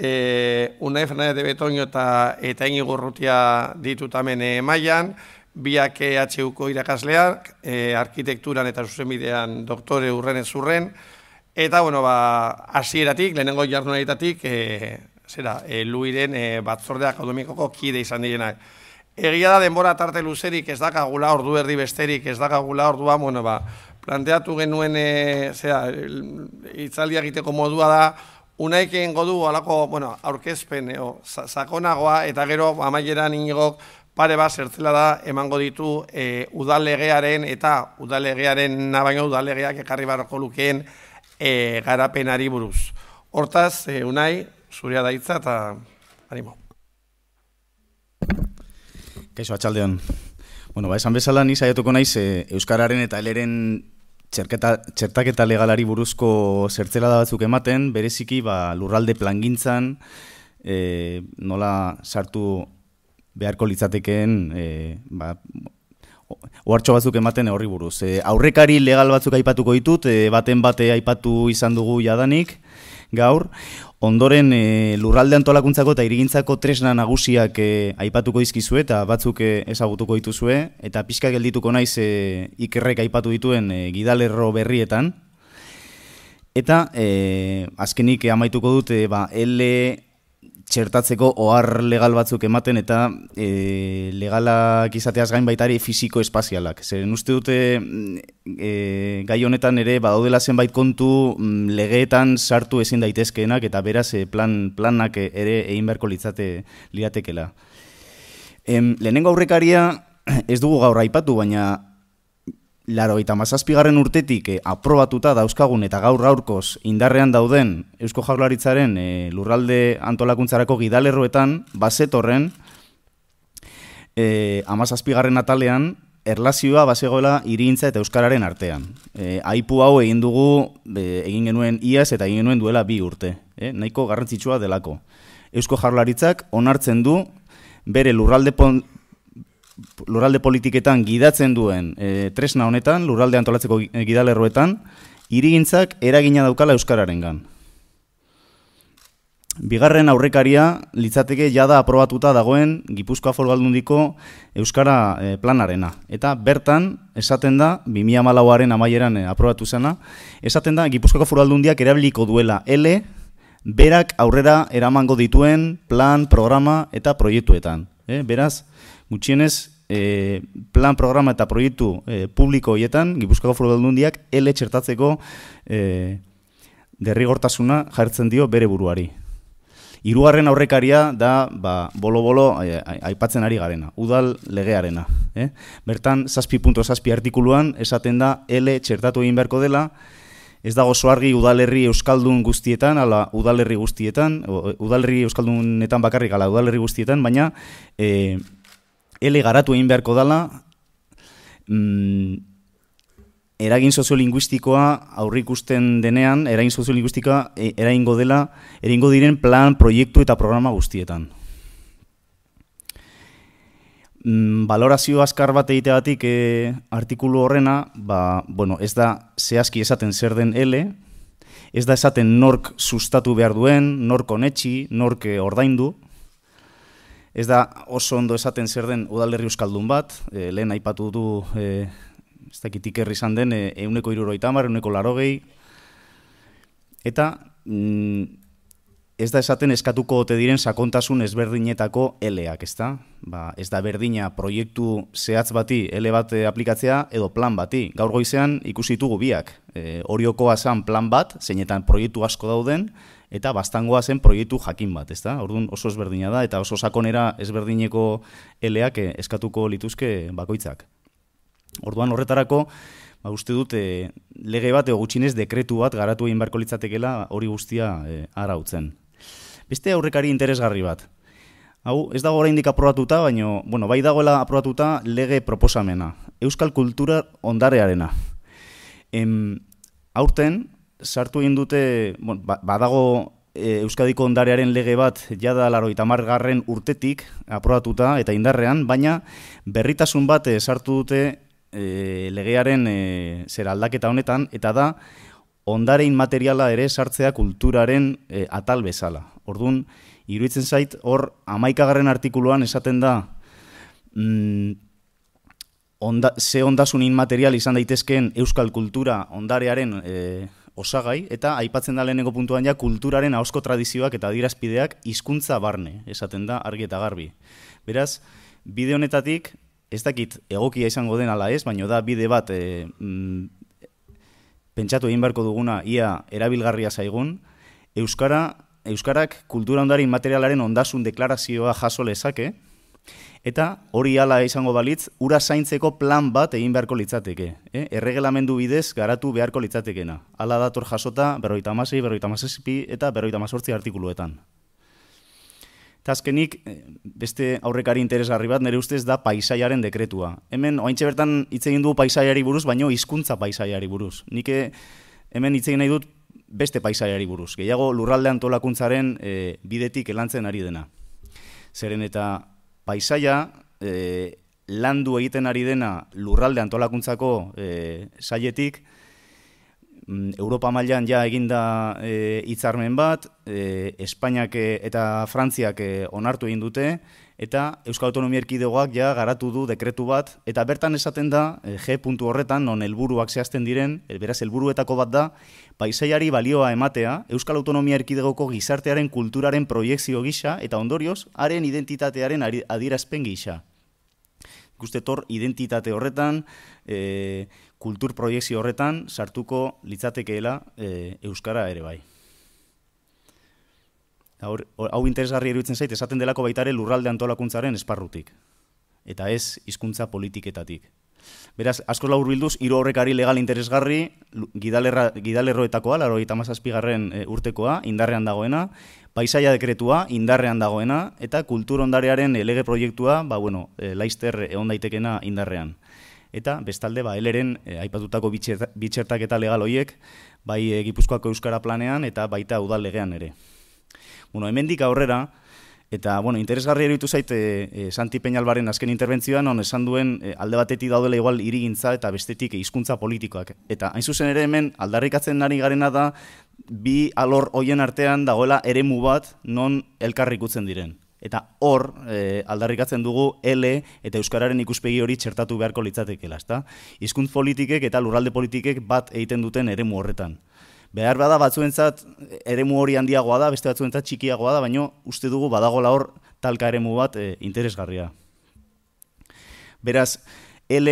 e, Unai Fernandez de Betonio eta eta Ingurrutia ditutamen e, eh, mailan biak EHUko irakasleak, e, arkitekturan eta zuzenbidean doktore urren ez urren, eta, bueno, ba, asieratik, lehenengo jardunaritatik, e, eh, zera, luiren e, batzordea akademikoko kide izan direnak. Egia da, denbora tarte luzerik ez dakagula, ordu erdi besterik ez dakagula, ordua, bueno, ba, planteatu genuen, e, zera, itzaldiak egiteko modua da, unaik egingo du alako, bueno, aurkezpen eo, sakonagoa eta gero amaieran ingo pare bat zertzela da emango ditu e, udalegearen eta udalegearen nabaino udalegeak ekarri barroko lukeen e, garapenari buruz. Hortaz, e, unai, zurea daitza eta animo. Kaixo, atxaldean. Bueno, ba, esan bezala ni saiatuko naiz e, Euskararen eta Eleren Txerketa, txertaketa legalari buruzko zertzelada batzuk ematen, bereziki ba, lurralde plangintzan e, nola sartu beharko litzatekeen e, ba, oartxo batzuk ematen horri buruz. E, aurrekari legal batzuk aipatuko ditut, e, baten bate aipatu izan dugu jadanik, gaur. Ondoren e, lurralde antolakuntzako eta irigintzako tresna nagusiak e, aipatuko dizkizue eta batzuk e, ezagutuko dituzue. Eta pixka geldituko naiz ikerrek aipatu dituen e, gidalerro berrietan. Eta azkenik amaituko dute ba, L txertatzeko ohar legal batzuk ematen eta e, legalak izateaz gain baitari fisiko espazialak. Zeren uste dute mm, e, gai honetan ere badaudela zenbait kontu mm, legeetan sartu ezin daitezkeenak eta beraz e, plan, planak ere egin beharko litzate liatekela. Em, lehenengo aurrekaria ez dugu gaur aipatu baina laro eta mazazpigarren urtetik eh, aprobatuta dauzkagun eta gaur gaurkoz indarrean dauden Eusko Jaurlaritzaren eh, lurralde antolakuntzarako gidalerroetan, bazetorren, e, eh, amazazpigarren atalean, erlazioa bazegoela irintza eta Euskararen artean. E, aipu hau egin dugu egin genuen iaz eta egin genuen duela bi urte. E, nahiko garrantzitsua delako. Eusko Jaurlaritzak onartzen du bere lurralde lurralde politiketan gidatzen duen e, tresna honetan, lurralde antolatzeko eh, gidalerroetan, hirigintzak eragina daukala euskararengan. Bigarren aurrekaria litzateke jada aprobatuta dagoen Gipuzkoa folgaldundiko euskara eh, planarena eta bertan esaten da 2014aren amaieran aprobatu zena, esaten da Gipuzkoako Foralgaldundiak erabiliko duela L berak aurrera eramango dituen plan, programa eta proiektuetan. beraz, Gutxienez, e, plan programa eta proiektu eh, publiko hoietan, Gipuzkoako Foru Aldundiak L zertatzeko e, eh, derrigortasuna jartzen dio bere buruari. Hirugarren aurrekaria da, ba, bolo bolo aipatzen ari garena, udal legearena, eh? Bertan 7.7 artikuluan esaten da L txertatu egin beharko dela. Ez dago oso argi udalerri euskaldun guztietan, ala udalerri guztietan, udalerri euskaldunetan bakarrik ala udalerri guztietan, baina eh ele garatu egin beharko dala mm, eragin soziolinguistikoa aurrikusten denean, eragin soziolinguistika e, eraingo dela, eringo diren plan, proiektu eta programa guztietan. Mm, balorazio azkar bat batik e, artikulu horrena, ba, bueno, ez da zehazki esaten zer den L, ez da esaten nork sustatu behar duen, nork onetxi, nork e, ordaindu, Ez da oso ondo esaten zer den udalerri euskaldun bat, e, lehen aipatu du e, ez dakit ikerri izan den e, eh, euneko iruro itamar, euneko laro Eta mm, ez da esaten eskatuko ote diren sakontasun ezberdinetako eleak, ez da? Ba, ez da berdina proiektu zehatz bati ele bat aplikatzea edo plan bati. Gaur goizean ikusitugu biak, e, hasan plan bat, zeinetan proiektu asko dauden, eta bastangoa zen proiektu jakin bat, ezta? Orduan oso ezberdina da eta oso sakonera ezberdineko eleak eh, eskatuko lituzke bakoitzak. Orduan horretarako, ba uste dut eh, lege bat edo gutxinez dekretu bat garatu egin beharko litzatekela hori guztia e, eh, arautzen. Beste aurrekari interesgarri bat. Hau, ez dago oraindik aprobatuta, baina bueno, bai dagoela aprobatuta lege proposamena. Euskal kultura ondarearena. Em, aurten, sartu egin dute, ba, badago eh, Euskadiko ondarearen lege bat jada laro urtetik aprobatuta eta indarrean, baina berritasun bat eh, sartu dute eh, legearen e, zer aldaketa honetan, eta da ondarein materiala ere sartzea kulturaren atal bezala. Ordun iruitzen zait, hor amaikagarren artikuluan esaten da mm, onda, ze ondasun inmaterial izan daitezkeen euskal kultura ondarearen e, osagai, eta aipatzen da lehenengo puntuan ja kulturaren ahosko tradizioak eta adirazpideak hizkuntza barne, esaten da argi eta garbi. Beraz, bide honetatik, ez dakit egokia izango den ala ez, baino da bide bat e, mm, pentsatu egin beharko duguna ia erabilgarria zaigun, Euskara, Euskarak kultura ondari materialaren ondasun deklarazioa jaso lezake, Eta hori hala izango balitz, ura zaintzeko plan bat egin beharko litzateke. Eh? Erregelamendu bidez garatu beharko litzatekena. Hala dator jasota, berroita amasei, berroita amasezipi eta berroita amasortzi artikuluetan. Eta eh, beste aurrekari interesgarri bat, nire ustez da paisaiaren dekretua. Hemen, ointxe bertan hitz egin du paisaiari buruz, baino hizkuntza paisaiari buruz. Nik eh, hemen hitz egin nahi dut beste paisaiari buruz. Gehiago lurraldean tolakuntzaren eh, bidetik elantzen ari dena. Zeren eta paisaia e, landu egiten ari dena lurralde antolakuntzako e, saietik, mm, Europa mailan ja eginda e, hitzarmen itzarmen bat, e, Espainiak e, eta Frantziak e, onartu egin dute, eta Euskal Autonomia Erkidegoak ja garatu du dekretu bat, eta bertan esaten da, eh, G puntu horretan, non helburuak zehazten diren, eh, beraz helburuetako bat da, paisaiari balioa ematea, Euskal Autonomia Erkidegoko gizartearen kulturaren proiektzio gisa, eta ondorioz, haren identitatearen adierazpen gisa. Guste tor, identitate horretan, e, kultur proiektzio horretan, sartuko litzatekeela Euskara ere bai hau interesgarri eruditzen zait, esaten delako baitare lurralde antolakuntzaren esparrutik. Eta ez hizkuntza politiketatik. Beraz, asko laur bilduz, iru horrekari legal interesgarri, gidalerra, gidalerroetakoa, laro mazazpigarren e, eh, urtekoa, indarrean dagoena, paisaia dekretua, indarrean dagoena, eta kultur ondarearen eh, lege proiektua, ba, bueno, e, laizter egon daitekena indarrean. Eta, bestalde, ba, eleren e, aipatutako bitxertak eta legal hoiek, bai e, Gipuzkoako Euskara planean, eta baita udal legean ere. Bueno, hemendik aurrera eta bueno, interesgarri eritu zaite e, eh, eh, Santi Peñalbaren azken interbentzioan non esan duen eh, alde batetik daudela igual irigintza eta bestetik hizkuntza politikoak. Eta hain zuzen ere hemen aldarrikatzen nari garena da bi alor hoien artean dagoela eremu bat non elkarrikutzen diren. Eta hor aldarrikatzen dugu L eta euskararen ikuspegi hori txertatu beharko litzatekeela, ezta? Hizkuntza politikek eta lurralde politikek bat egiten duten eremu horretan behar bada batzuentzat eremu hori handiagoa da, beste batzuentzat txikiagoa da, baino uste dugu badago hor talka eremu bat eh, interesgarria. Beraz, L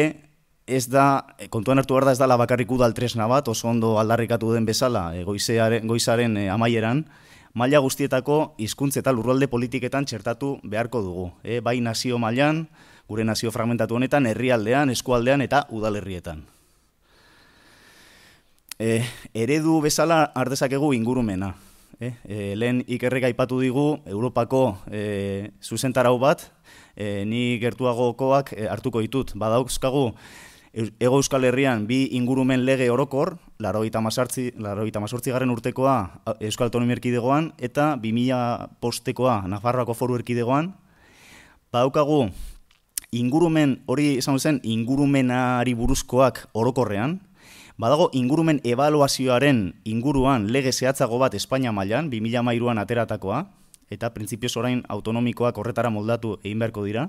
ez da eh, kontuan hartu da ez da la bakarrik udal tresna bat, oso ondo aldarrikatu den bezala, e, eh, goizearen goizaren amaieran maila guztietako hizkuntza eta lurralde politiketan txertatu beharko dugu, bai nazio mailan, gure nazio fragmentatu honetan herrialdean, eskualdean eta udalerrietan e, eredu bezala ardezakegu ingurumena. E, e, lehen ikerrek aipatu digu Europako e, zuzentarau bat, e, ni gertuagokoak e, hartuko ditut. Badauzkagu, Ego Euskal Herrian bi ingurumen lege orokor, laro itamazortzi, laro garen urtekoa Euskal Autonomia Erkidegoan, eta bi mila postekoa Nafarroako Foru Erkidegoan. Badaukagu, ingurumen, hori izan zen, ingurumenari buruzkoak orokorrean, Badago ingurumen evaluazioaren inguruan lege zehatzago bat Espainia mailan 2013an ateratakoa eta printzipioz orain autonomikoak horretara moldatu egin beharko dira.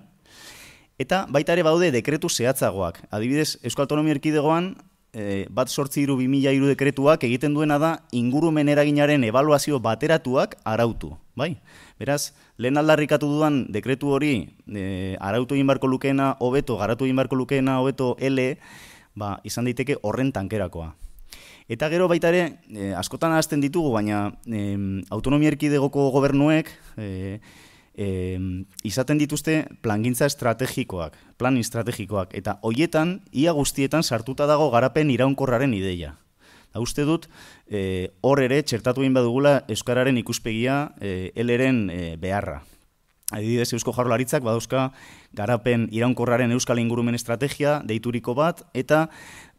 Eta baita ere baude dekretu zehatzagoak. Adibidez, Euskal Autonomia Erkidegoan eh, bat sortzi iru bimila iru dekretuak egiten duena da ingurumen eraginaren evaluazio bateratuak arautu. Bai? Beraz, lehen aldarrikatu dudan dekretu hori eh, arautu inbarko lukeena hobeto, garatu inbarko lukeena hobeto ele, ba, izan daiteke horren tankerakoa. Eta gero baita ere, e, askotan ahazten ditugu, baina e, autonomia erkidegoko gobernuek e, e, izaten dituzte plangintza estrategikoak, plan estrategikoak, eta hoietan, ia guztietan sartuta dago garapen iraunkorraren ideia. Da uste dut, e, hor ere, txertatu egin badugula, Euskararen ikuspegia, e, e beharra. Adibidez, Eusko Jaurlaritzak badauzka garapen iraunkorraren Euskal Ingurumen Estrategia deituriko bat eta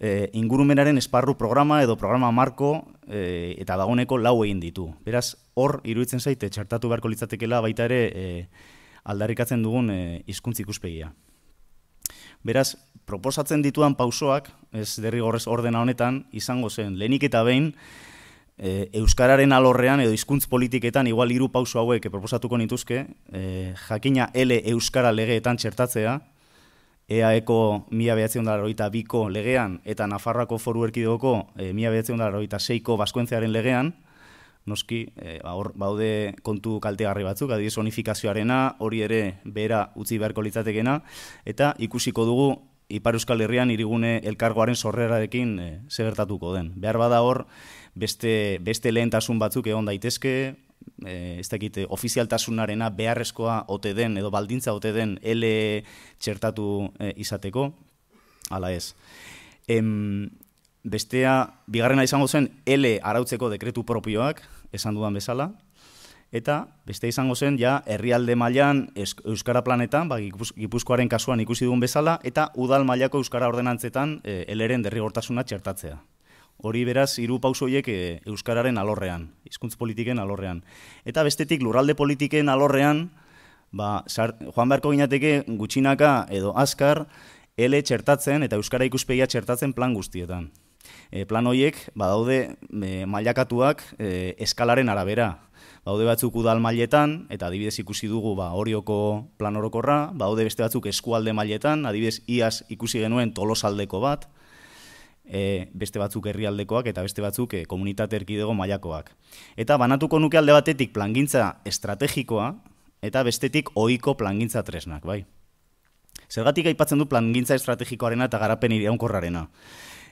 eh, ingurumenaren esparru programa edo programa marko eh, eta dagoneko lau egin ditu. Beraz, hor iruditzen zaite txartatu beharko litzatekeela baita ere e, aldarrikatzen dugun hizkuntz ikuspegia. Beraz, proposatzen dituan pausoak, ez derrigorrez ordena honetan, izango zen lenik eta behin, E, euskararen alorrean edo hizkuntz politiketan igual hiru pauso hauek proposatuko nituzke, e, jakina L euskara legeetan txertatzea, EAEko 1982ko biko legean eta Nafarroako foru erkidegoko e, mila behatzen baskoentzearen legean, noski, e, ba, hor, baude kontu kaltegarri batzuk, adiz onifikazioarena, hori ere behera utzi beharko litzatekena, eta ikusiko dugu Ipar Euskal Herrian irigune elkargoaren sorrerarekin dekin zebertatuko den. Behar bada hor, beste, beste lehentasun batzuk egon daitezke, e, ez dakite, ofizialtasunarena beharrezkoa ote den, edo baldintza ote den, ele txertatu eh, izateko, ala ez. Em, bestea, bigarrena izango zen, L arautzeko dekretu propioak, esan dudan bezala, eta beste izango zen, ja, herrialde mailan Euskara Planetan, ba, gipuzkoaren kasuan ikusi dugun bezala, eta udal mailako Euskara ordenantzetan e, eleren derrigortasuna txertatzea. Hori beraz, hiru pauso horiek eh, euskararen alorrean, hizkuntz politiken alorrean. Eta bestetik, lurralde politiken alorrean, ba, sar, joan beharko gutxinaka edo azkar, ele txertatzen eta euskara ikuspegia txertatzen plan guztietan. E, plan horiek, badaude e, mailakatuak e, eskalaren arabera. Baude batzuk udal mailetan eta adibidez ikusi dugu ba, orioko plan orokorra, baude beste batzuk eskualde mailetan adibidez iaz ikusi genuen tolosaldeko bat, e, beste batzuk herrialdekoak eta beste batzuk e, komunitate erkidego mailakoak. Eta banatuko nuke alde batetik plangintza estrategikoa eta bestetik ohiko plangintza tresnak, bai. Zergatik aipatzen du plangintza estrategikoarena eta garapen iraunkorrarena.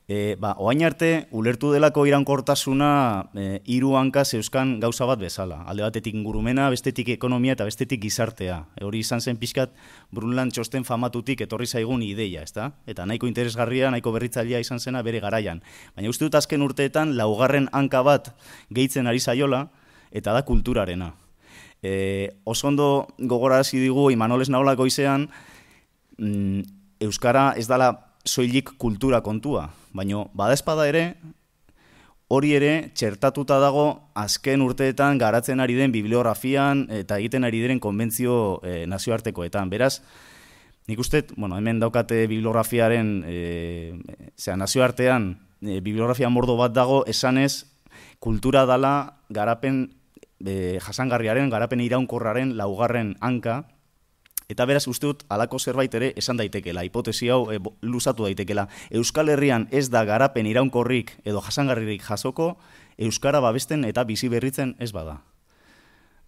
E, ba, oain arte, ulertu delako irankortasuna eh, hiru e, hankaz Euskan gauza bat bezala. Alde batetik ingurumena, bestetik ekonomia eta bestetik gizartea. Eh, hori izan zen pixkat, Brunlan txosten famatutik etorri zaigun ideia, ezta? Eta nahiko interesgarria, nahiko berritzailea izan zena bere garaian. Baina uste dut azken urteetan, laugarren hanka bat gehitzen ari zaiola eta da kulturarena. E, osondo gogorara zidigu, imanolez naola goizean, mm, Euskara ez dala soilik kultura kontua. Baino, badespada ere, hori ere txertatuta dago azken urteetan garatzen ari den bibliografian eta egiten ari diren konbentzio e, nazioartekoetan. Beraz, nik uste, bueno, hemen daukate bibliografiaren, e, nazioartean, e, bibliografia mordo bat dago, esanez, kultura dala garapen, jasangarriaren, garapen iraunkorraren laugarren hanka, Eta beraz, uste dut, alako zerbait ere esan daitekela, hipotesi hau e, bo, luzatu daitekela. Euskal Herrian ez da garapen iraunkorrik edo jasangarririk jasoko, Euskara babesten eta bizi berritzen ez bada.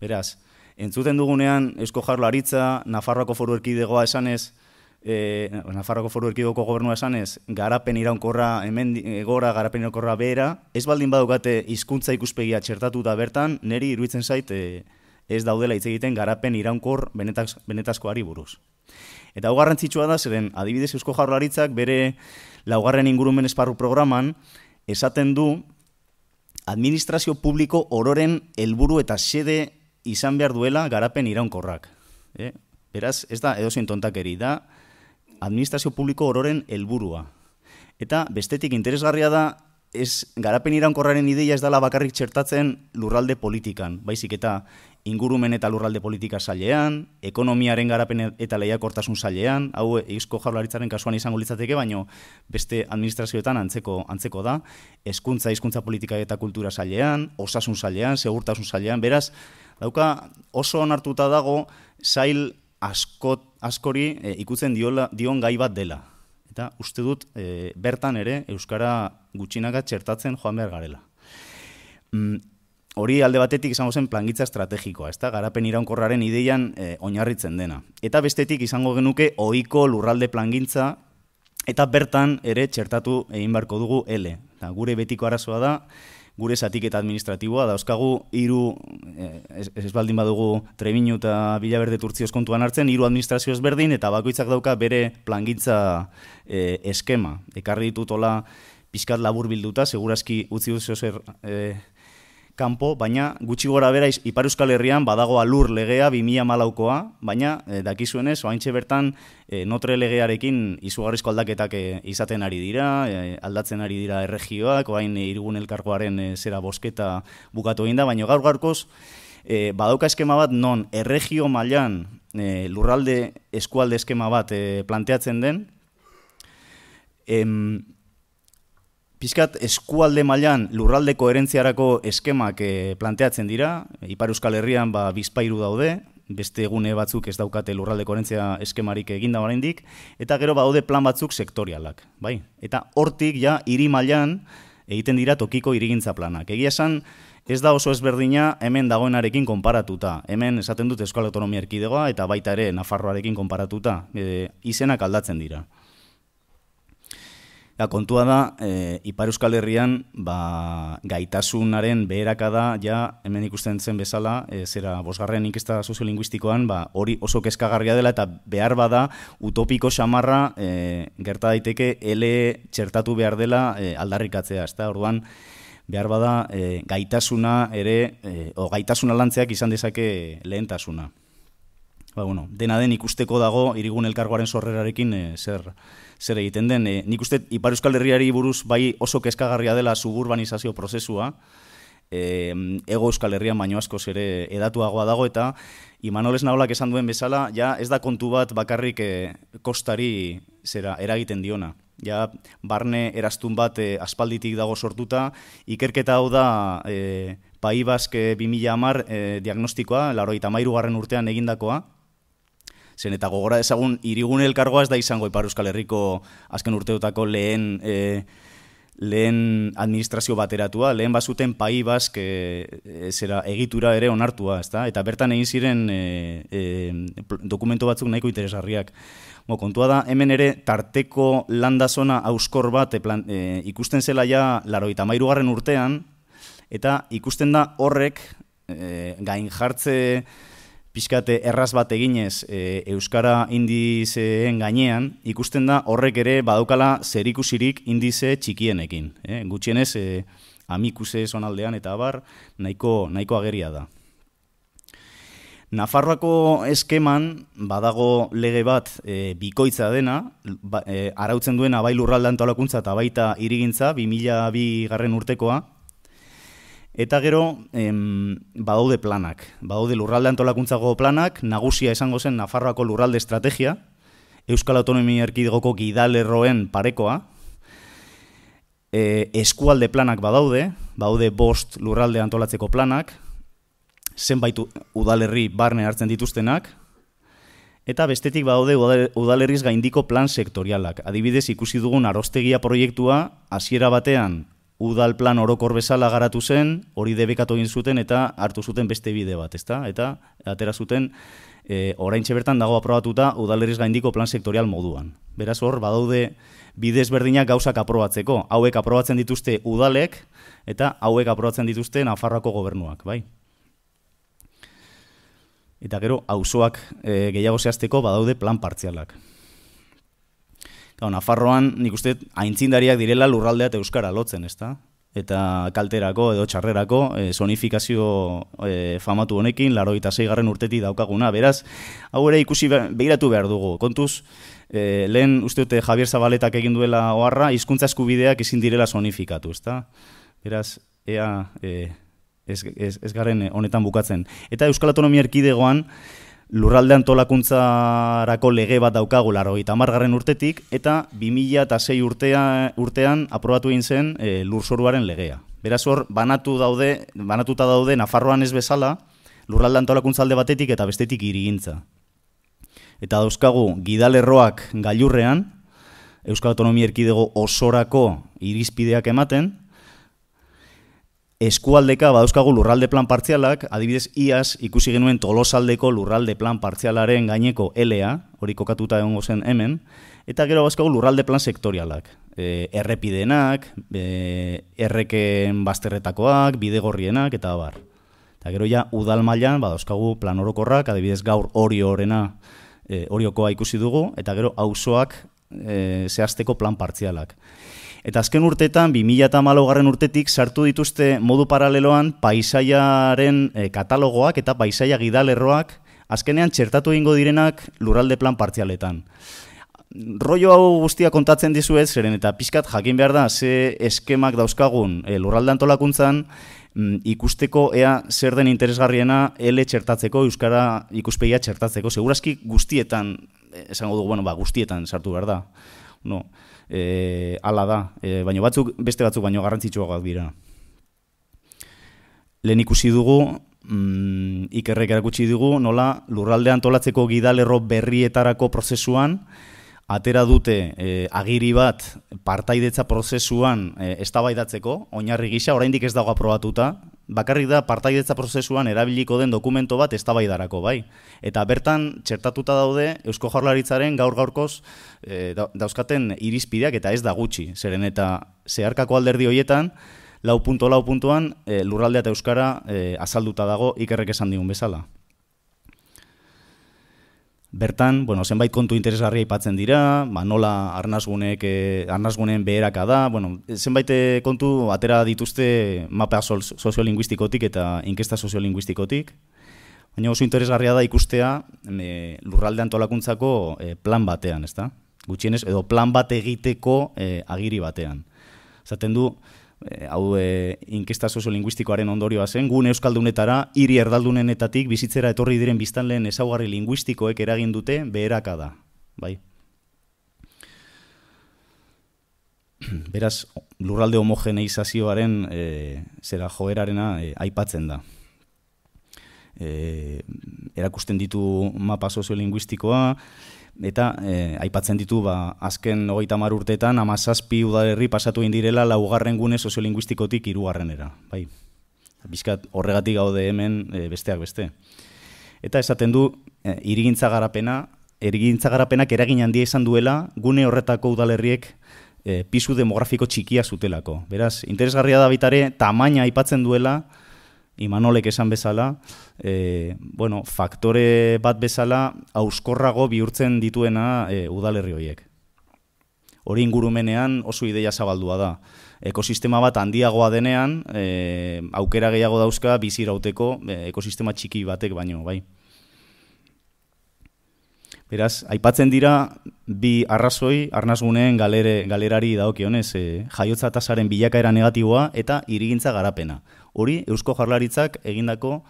Beraz, entzuten dugunean, Eusko Jarlaritza, Nafarroako foru erkidegoa esanez, e, Nafarroako foru erkidegoko gobernua esanez, garapen iraunkorra hemen egora, garapen iraunkorra behera, ez baldin badukate hizkuntza ikuspegia txertatu da bertan, neri iruitzen zait, e, ez daudela hitz egiten garapen iraunkor benetaz, benetazkoari buruz. Eta hau garrantzitsua da, zeren adibidez eusko jarlaritzak bere laugarren ingurumen esparru programan esaten du administrazio publiko ororen helburu eta xede izan behar duela garapen iraunkorrak. E? Beraz, ez da edo da administrazio publiko ororen helburua. Eta bestetik interesgarria da, ez, garapen iraunkorraren ideia ez dala bakarrik txertatzen lurralde politikan, baizik eta ingurumen eta lurralde politika sailean, ekonomiaren garapen eta leiakortasun sailean, hau eizko jaularitzaren kasuan izango litzateke, baino beste administrazioetan antzeko antzeko da, eskuntza, hizkuntza politika eta kultura sailean, osasun sailean, segurtasun sailean, beraz, dauka oso onartuta dago, sail askori eh, ikutzen diola, dion gai bat dela. Eta uste dut, eh, bertan ere, Euskara gutxinaka txertatzen joan behar garela. Mm, hori alde batetik izango zen plangitza estrategikoa, ezta garapen iraunkorraren ideian e, oinarritzen dena. Eta bestetik izango genuke ohiko lurralde plangintza eta bertan ere txertatu egin beharko dugu L. Eta gure betiko arazoa da, gure zatik eta administratiboa, dauzkagu hiru e, ez, ez, baldin badugu trebinu eta bilaberde turtzioz kontuan hartzen, hiru administrazio ezberdin eta bakoitzak dauka bere plangintza e, eskema. Ekarri ditutola pixkat laburbilduta segurazki utzi duzu e, kanpo, baina gutxi gora bera Ipar Euskal Herrian badago lur legea 2014 koa baina e, dakizuenez, oraintxe bertan eh, notre legearekin izugarrizko aldaketak eh, izaten ari dira, aldatzen ari dira erregioak, oain e, irgun elkargoaren zera bosketa bukatu egin baina gaur gaurkoz, e, badauka eskema bat non erregio mailan lurralde eskualde eskema bat planteatzen den, em, Piskat eskualde mailan lurralde koherentziarako eskemak eh, planteatzen dira, Ipar Euskal Herrian ba, bizpairu daude, beste egune batzuk ez daukate lurralde koherentzia eskemarik eginda oraindik eta gero baude plan batzuk sektorialak, bai? Eta hortik ja hiri mailan egiten dira tokiko irigintza planak. Egia esan, ez da oso ezberdina hemen dagoenarekin konparatuta. Hemen esaten dut Euskal Autonomia Erkidegoa eta baita ere Nafarroarekin konparatuta, e, izenak aldatzen dira. Ja, ba, kontua da, e, Ipar Euskal Herrian ba, gaitasunaren beherakada ja hemen ikusten zen bezala, e, zera bosgarren inkesta soziolinguistikoan, ba, hori oso kezkagarria dela eta behar bada utopiko samarra e, gerta daiteke ele txertatu behar dela e, aldarrikatzea, ezta orduan behar bada e, gaitasuna ere, e, o gaitasuna lantzeak izan dezake lehentasuna. Ba, bueno, dena den ikusteko dago irigun elkargoaren sorrerarekin e, zer zer egiten den. E, nik uste, Ipar Euskal Herriari buruz bai oso kezkagarria dela suburbanizazio prozesua, e, ego Euskal Herrian baino asko zere edatuagoa dago eta Imanoles Naolak esan duen bezala, ja ez da kontu bat bakarrik e, kostari zera eragiten diona. Ja, barne eraztun bat eh, aspalditik dago sortuta, ikerketa hau da e, paibazke 2000 amar e, diagnostikoa, laro eta urtean egindakoa, zen eta gogora ezagun irigune elkargoa ez da izango Ipar Euskal Herriko azken urteotako lehen e, lehen administrazio bateratua, lehen bazuten pai bask e, e egitura ere onartua, ez eta bertan egin ziren e, e, dokumento batzuk nahiko interesarriak. Mo, kontua da, hemen ere tarteko landa zona auskor bat e, plan, e, ikusten zela ja laroita urtean, eta ikusten da horrek gain jartze pixkate erraz bat eginez e, Euskara indizeen gainean, ikusten da horrek ere badaukala zerikusirik indize txikienekin. E, gutxienez, e, amikuse zonaldean eta abar, nahiko, nahiko ageria da. Nafarroako eskeman badago lege bat e, bikoitza dena, ba, e, arautzen duena bai lurralde antolakuntza eta baita irigintza, 2002 garren urtekoa, Eta gero, em, badaude planak, badaude lurralde antolakuntzako planak, nagusia esango zen Nafarroako lurralde estrategia, Euskal Autonomia Erkidegoko gidalerroen parekoa, e, eskualde planak badaude, badaude bost lurralde antolatzeko planak, zenbait udalerri barne hartzen dituztenak, eta bestetik badaude udalerriz gaindiko plan sektorialak. Adibidez, ikusi dugun arostegia proiektua, hasiera batean udal plan orokor bezala garatu zen, hori debekatu egin zuten eta hartu zuten beste bide bat, ezta? Eta atera zuten e, oraintxe bertan dago aprobatuta udalerriz gaindiko plan sektorial moduan. Beraz hor, badaude bidez berdinak gauzak aprobatzeko. Hauek aprobatzen dituzte udalek eta hauek aprobatzen dituzte Nafarroako gobernuak, bai? Eta gero, auzoak e, gehiago zehazteko badaude plan partzialak. Gau, Nafarroan nik uste direla lurraldea eta Euskara lotzen, ez Eta kalterako edo txarrerako e, sonifikazio eh, famatu honekin, laro eta zeigarren urtetik daukaguna. Beraz, hau ere ikusi behiratu behar dugu, kontuz? Eh, lehen uste dute Javier Zabaletak egin duela oharra, hizkuntza eskubideak izin direla sonifikatu, ez Beraz, ea... E, Ez, ez, garen honetan bukatzen. Eta Euskal Autonomia Erkidegoan, lurralde antolakuntzarako lege bat daukagu laro eta urtetik, eta 2006 urtean, urtean aprobatu egin zen eh, lurzoruaren legea. Beraz hor, banatu daude, banatuta daude, nafarroan ez bezala, lurralde antolakuntzalde batetik eta bestetik irigintza. Eta dauzkagu, gidalerroak gailurrean, Euskal Autonomia Erkidego osorako irizpideak ematen, eskualdeka badauzkagu lurralde plan partzialak, adibidez IAS ikusi genuen tolosaldeko lurralde plan partzialaren gaineko LEA, hori kokatuta egongo zen hemen, eta gero badauzkagu lurralde plan sektorialak. E, errepidenak, e, erreken bazterretakoak, bidegorrienak, eta abar. Eta gero ja udal mailan badauzkagu plan orokorrak, adibidez gaur hori horrena, E, oriokoa ikusi dugu, eta gero hausoak e, zehazteko plan partzialak. Eta azken urtetan, 2000 eta malogarren urtetik sartu dituzte modu paraleloan paisaiaren eh, katalogoak eta paisaia gidalerroak azkenean txertatu egingo direnak lurralde plan partzialetan. Roio hau guztia kontatzen dizuet, zeren eta pixkat jakin behar da, ze eskemak dauzkagun e, lurralde antolakuntzan, mm, ikusteko ea zer den interesgarriena L txertatzeko, Euskara ikuspegia txertatzeko. Segurazki guztietan, eh, esango dugu, bueno, ba, guztietan sartu behar da. No e, ala da, e, baina batzuk, beste batzuk baino garrantzitsuagoak dira. Lehen ikusi dugu, mm, ikerrek erakutsi dugu, nola lurraldean antolatzeko gidalerro berrietarako prozesuan, atera dute e, agiri bat partaidetza prozesuan e, estabaidatzeko, oinarri gisa, oraindik ez dago aprobatuta, bakarrik da partaidetza prozesuan erabiliko den dokumento bat eztabaidarako bai. Eta bertan txertatuta daude Eusko Jaurlaritzaren gaur gaurkoz e, dauzkaten irizpideak eta ez da gutxi, zeren eta zeharkako alderdi hoietan, lau puntu lau puntuan e, lurraldea eta Euskara e, azalduta dago ikerrek esan digun bezala. Bertan, bueno, zenbait kontu interesgarria aipatzen dira, ba, nola arnazgunek, eh, arnazgunen beheraka da, bueno, zenbait eh, kontu atera dituzte mapa soziolinguistikotik eta inkesta soziolinguistikotik. Baina oso interesgarria da ikustea me, eh, lurralde antolakuntzako eh, plan batean, ezta? Gutxienez, edo plan bat egiteko agiri batean. Zaten du, Eh, hau e, eh, inkesta sosolinguistikoaren ondorioa zen, gun euskaldunetara, hiri erdaldunenetatik, bizitzera etorri diren biztan lehen ezaugarri linguistikoek eragin dute beheraka da. Bai. Beraz, lurralde homogeneizazioaren e, zera joerarena aipatzen da. erakusten ditu mapa sozio-linguistikoa, eta eh, aipatzen ditu ba, azken hogeita hamar urtetan amazazpi udalerri pasatu indirela laugarren gune soziolinguistikotik irugarrenera. Bai, bizkat horregatik gaude hemen eh, besteak beste. Eta esaten du, e, garapena, irigintza garapenak eragin handia izan duela gune horretako udalerriek e, pisu demografiko txikia zutelako. Beraz, interesgarria da bitare, tamaina aipatzen duela, Imanolek esan bezala, e, bueno, faktore bat bezala, auskorrago bihurtzen dituena e, udalerri horiek. Hori ingurumenean oso ideia zabaldua da. Ekosistema bat handiagoa denean, e, aukera gehiago dauzka bizirauteko e, ekosistema txiki batek baino, bai. Beraz, aipatzen dira bi arrazoi arnazguneen galere, galerari daokionez, e, jaiotza tasaren bilakaera negatiboa eta irigintza garapena hori Eusko Jarlaritzak egindako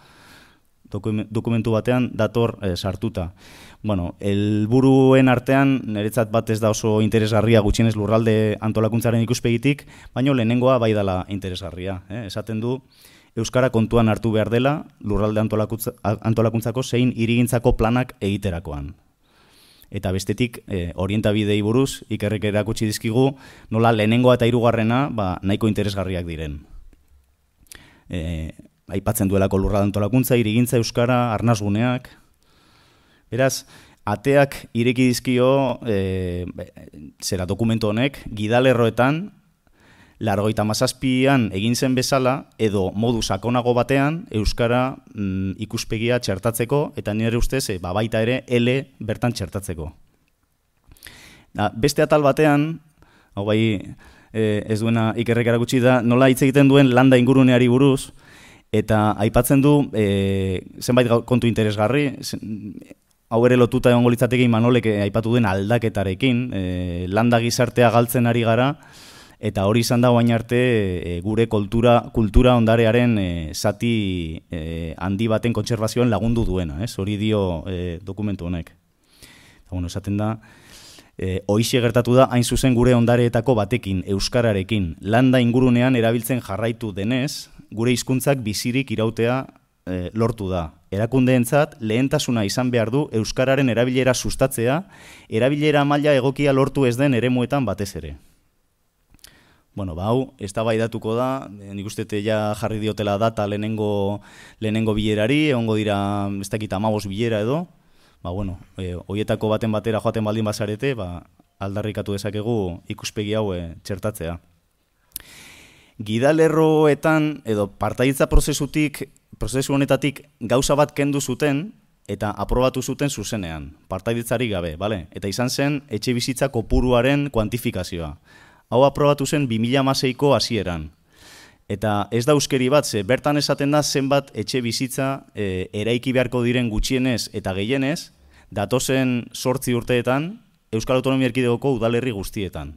dokumentu batean dator e, sartuta. Bueno, elburuen artean, niretzat bat ez da oso interesgarria gutxienez lurralde antolakuntzaren ikuspegitik, baino lehenengoa bai dala interesgarria. Eh? Esaten du, Euskara kontuan hartu behar dela lurralde antolakuntzako zein irigintzako planak egiterakoan. Eta bestetik, e, eh, orientabidei buruz, ikerrek erakutsi dizkigu, nola lehenengoa eta hirugarrena ba, nahiko interesgarriak diren e, aipatzen duelako lurra dantolakuntza, irigintza euskara, arnazguneak. Beraz, ateak ireki dizkio, e, zera dokumento honek, gidalerroetan, largoita mazazpian egin zen bezala, edo modu sakonago batean, euskara mm, ikuspegia txertatzeko, eta nire ustez, e, babaita ere, ele bertan txertatzeko. Da, beste atal batean, hau bai, e, ez duena ikerrek erakutsi da, nola hitz egiten duen landa inguruneari buruz, eta aipatzen du, e, zenbait kontu interesgarri, zen, hau ere lotuta egon golitzatekin manolek e, aipatu duen aldaketarekin, e, landa gizartea galtzen ari gara, eta hori izan da guain arte e, gure kultura, kultura ondarearen e, zati e, handi baten kontserbazioan lagundu duena, ez? hori dio dokumentu honek. Bueno, esaten da, hoixe e, gertatu da hain zuzen gure ondareetako batekin, euskararekin. Landa ingurunean erabiltzen jarraitu denez, gure hizkuntzak bizirik irautea e, lortu da. Erakundeentzat lehentasuna izan behar du euskararen erabilera sustatzea, erabilera maila egokia lortu ez den eremuetan batez ere. Bueno, ba, hau, ez da bai datuko da, nik ja jarri diotela data lehenengo, lehenengo bilerari, egongo dira, ez dakit amabos bilera edo, ba, bueno, e, oietako baten batera joaten baldin bazarete, ba, aldarrikatu dezakegu ikuspegi hau e, txertatzea. Gidalerroetan, edo partaitza prozesutik, prozesu honetatik gauza bat kendu zuten, eta aprobatu zuten zuzenean, partaiditzari gabe, bale? Eta izan zen etxe bizitza kopuruaren kuantifikazioa. Hau aprobatu zen 2000 ko hasieran, Eta ez da euskeri bat, ze bertan esaten da zenbat etxe bizitza e, eraiki beharko diren gutxienez eta gehienez, datozen sortzi urteetan Euskal Autonomia Erkidegoko udalerri guztietan.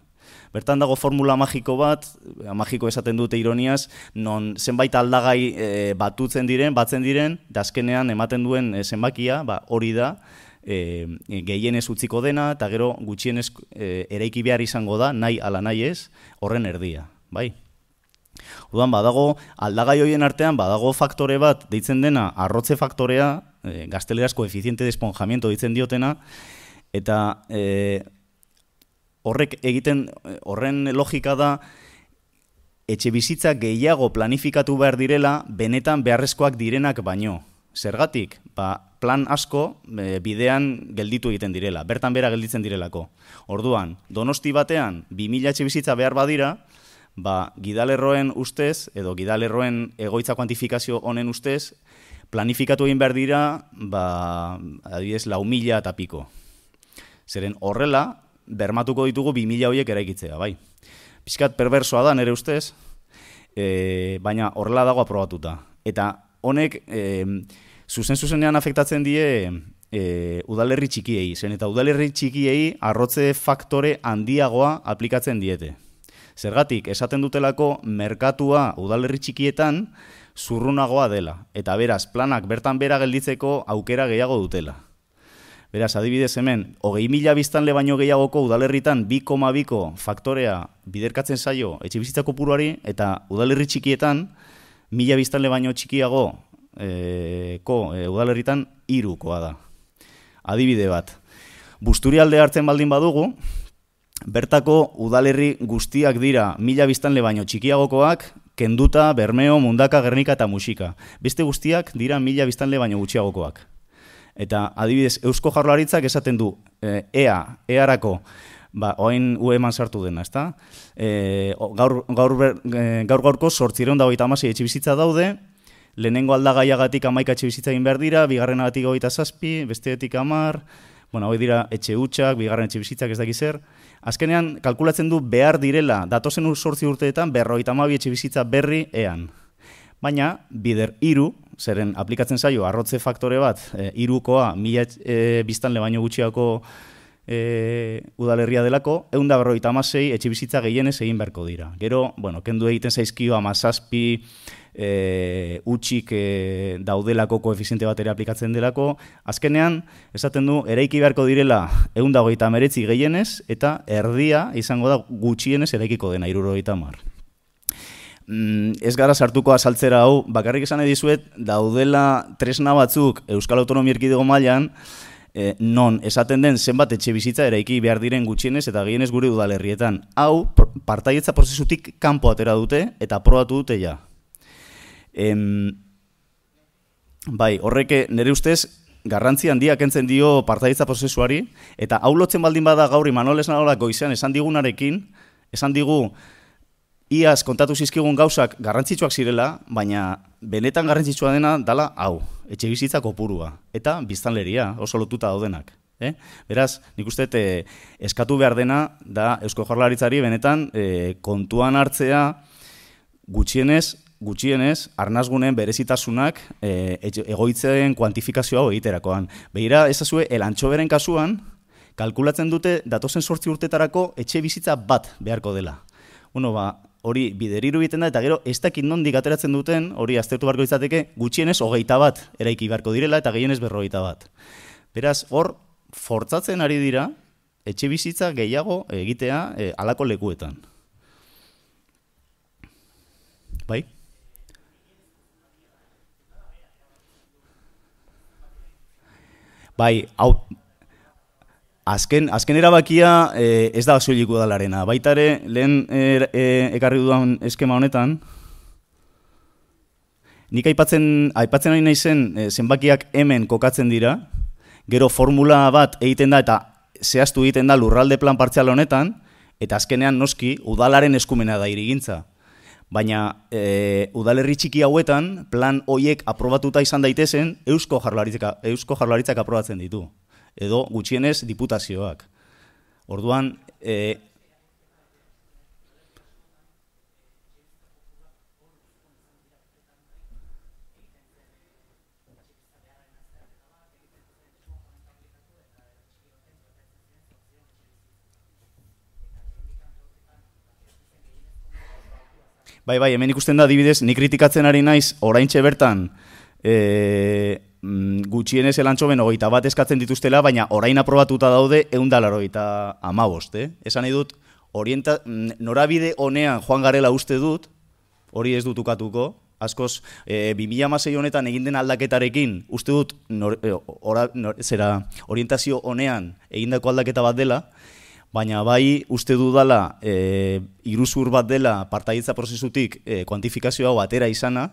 Bertan dago formula magiko bat, ba, magiko esaten dute ironiaz, non zenbait aldagai e, batutzen diren, batzen diren, dazkenean ematen duen e, zenbakia, ba, hori da, e, e, gehienez utziko dena, eta gero gutxienez eraiki behar izango da, nahi ala nahi ez, horren erdia. Bai, Oduan, badago, aldagai hoien artean, badago faktore bat, deitzen dena, arrotze faktorea, e, eh, gaztelerazko efiziente desponjamiento deitzen diotena, eta eh, horrek egiten, eh, horren logika da, etxe bizitza gehiago planifikatu behar direla, benetan beharrezkoak direnak baino. Zergatik, ba, plan asko bidean gelditu egiten direla, bertan bera gelditzen direlako. Orduan, donosti batean, 2000 etxe bizitza behar badira, ba, gidalerroen ustez, edo gidalerroen egoitza kuantifikazio honen ustez, planifikatu egin behar dira, ba, adibidez, lau mila eta piko. Zeren horrela, bermatuko ditugu bi mila horiek eraikitzea, bai. Piskat perversoa da, nere ustez, e, baina horrela dago aprobatuta. Eta honek, e, zuzen zuzenean afektatzen die, E, udalerri txikiei, zen eta udalerri txikiei arrotze faktore handiagoa aplikatzen diete. Zergatik, esaten dutelako, merkatua udalerri txikietan zurrunagoa dela, eta beraz, planak bertan bera gelditzeko aukera gehiago dutela. Beraz, adibidez hemen, hogei mila biztanle baino gehiagoko udalerritan 2,2ko faktorea biderkatzen zaio etxe bizitzako puruari, eta udalerri txikietan, mila biztanle baino txikiago e, ko e, udalerritan da. Adibide bat, busturialde hartzen baldin badugu, Bertako udalerri guztiak dira mila biztanle baino txikiagokoak, kenduta, bermeo, mundaka, gernika eta musika. Beste guztiak dira mila biztanle baino gutxiagokoak. Eta adibidez, Eusko Jarlaritzak esaten du, eh, ea, earako, ba, oain ueman sartu dena, ezta? E, gaur, gaur, ber, eh, gaur gaurko sortzireon amasi etxibizitza daude, lehenengo aldagaiagatik amaika etxibizitza egin behar dira, bigarrenagatik hogeita zazpi, besteetik amar, bueno, hoi dira etxe utxak, bigarren etxe bizitzak ez daki zer, azkenean kalkulatzen du behar direla datozen sortzi urteetan berroi etxe bizitza berri ean. Baina, bider iru, zeren aplikatzen zaio, arrotze faktore bat, e, eh, irukoa, mila e, biztanle baino gutxiako eh, udalerria delako, egun da berroi etxe bizitza gehienez egin beharko dira. Gero, bueno, kendu egiten zaizkio amazazpi, e, utxik e, daudelako koefiziente batera aplikatzen delako, azkenean, esaten du, eraiki beharko direla egun dagoita gehienez, eta erdia izango da gutxienez eraikiko dena irurogeita mar. Mm, ez gara sartuko azaltzera hau, bakarrik esan edizuet, daudela tresna batzuk Euskal Autonomia Erkidego mailan, e, non, esaten den zenbat etxe bizitza eraiki behar diren gutxienez eta gehienez gure udalerrietan. Hau, partaietza prozesutik kanpo atera dute eta probatu dute ja. Em, bai, horrek nire ustez, garrantzi handia kentzen dio partaitza prozesuari, eta hau baldin bada gaur Imanol esan goizean esan digunarekin, esan digu, iaz kontatu zizkigun gauzak garrantzitsuak zirela, baina benetan garrantzitsua dena dala hau, etxe bizitzako kopurua, eta biztanleria, oso lotuta daudenak. Eh? Beraz, nik uste eh, eskatu behar dena, da Eusko Jorlaritzari benetan eh, kontuan hartzea gutxienez gutxienez, arnazgunen berezitasunak e, egoitzen kuantifikazio hau egiterakoan. Behira, ezazue, elantxoberen kasuan, kalkulatzen dute datozen sortzi urtetarako etxe bizitza bat beharko dela. Uno, ba, hori bideriru egiten da, eta gero ez dakit nondik ateratzen duten, hori aztertu barko izateke, gutxienez hogeita bat eraiki beharko direla, eta gehienez berrogeita bat. Beraz, hor, fortzatzen ari dira, etxe bizitza gehiago egitea e, alako lekuetan. Bai? bai, hau, azken, azken erabakia e, ez da zuelik udalarena. Baitare, lehen eh, eh, ekarri dudan eskema honetan, nik aipatzen, aipatzen nahi naizen zenbakiak hemen kokatzen dira, gero formula bat egiten da eta zehaztu egiten da lurralde plan partzial honetan, eta azkenean noski udalaren eskumena da irigintza. Baina e, udalerri txiki hauetan plan hoiek aprobatuta izan daitezen Eusko Jaurlaritzak Eusko Jaurlaritzak aprobatzen ditu edo gutxienez diputazioak. Orduan, e, Bai, bai, hemen ikusten da adibidez, ni kritikatzen ari naiz oraintxe bertan e, gutxienez elantxo beno goita bat eskatzen dituztela, baina orain aprobatuta daude egun dalaro eta eh? Esan nahi orienta, mm, norabide honean joan garela uste dut, hori ez dut ukatuko, askoz, e, eh, 2006 honetan eginden aldaketarekin, uste dut, nor, eh, zera, orientazio honean egindako aldaketa bat dela, baina bai uste dudala e, iruzur bat dela partaitza prozesutik e, eh, kuantifikazioa batera izana,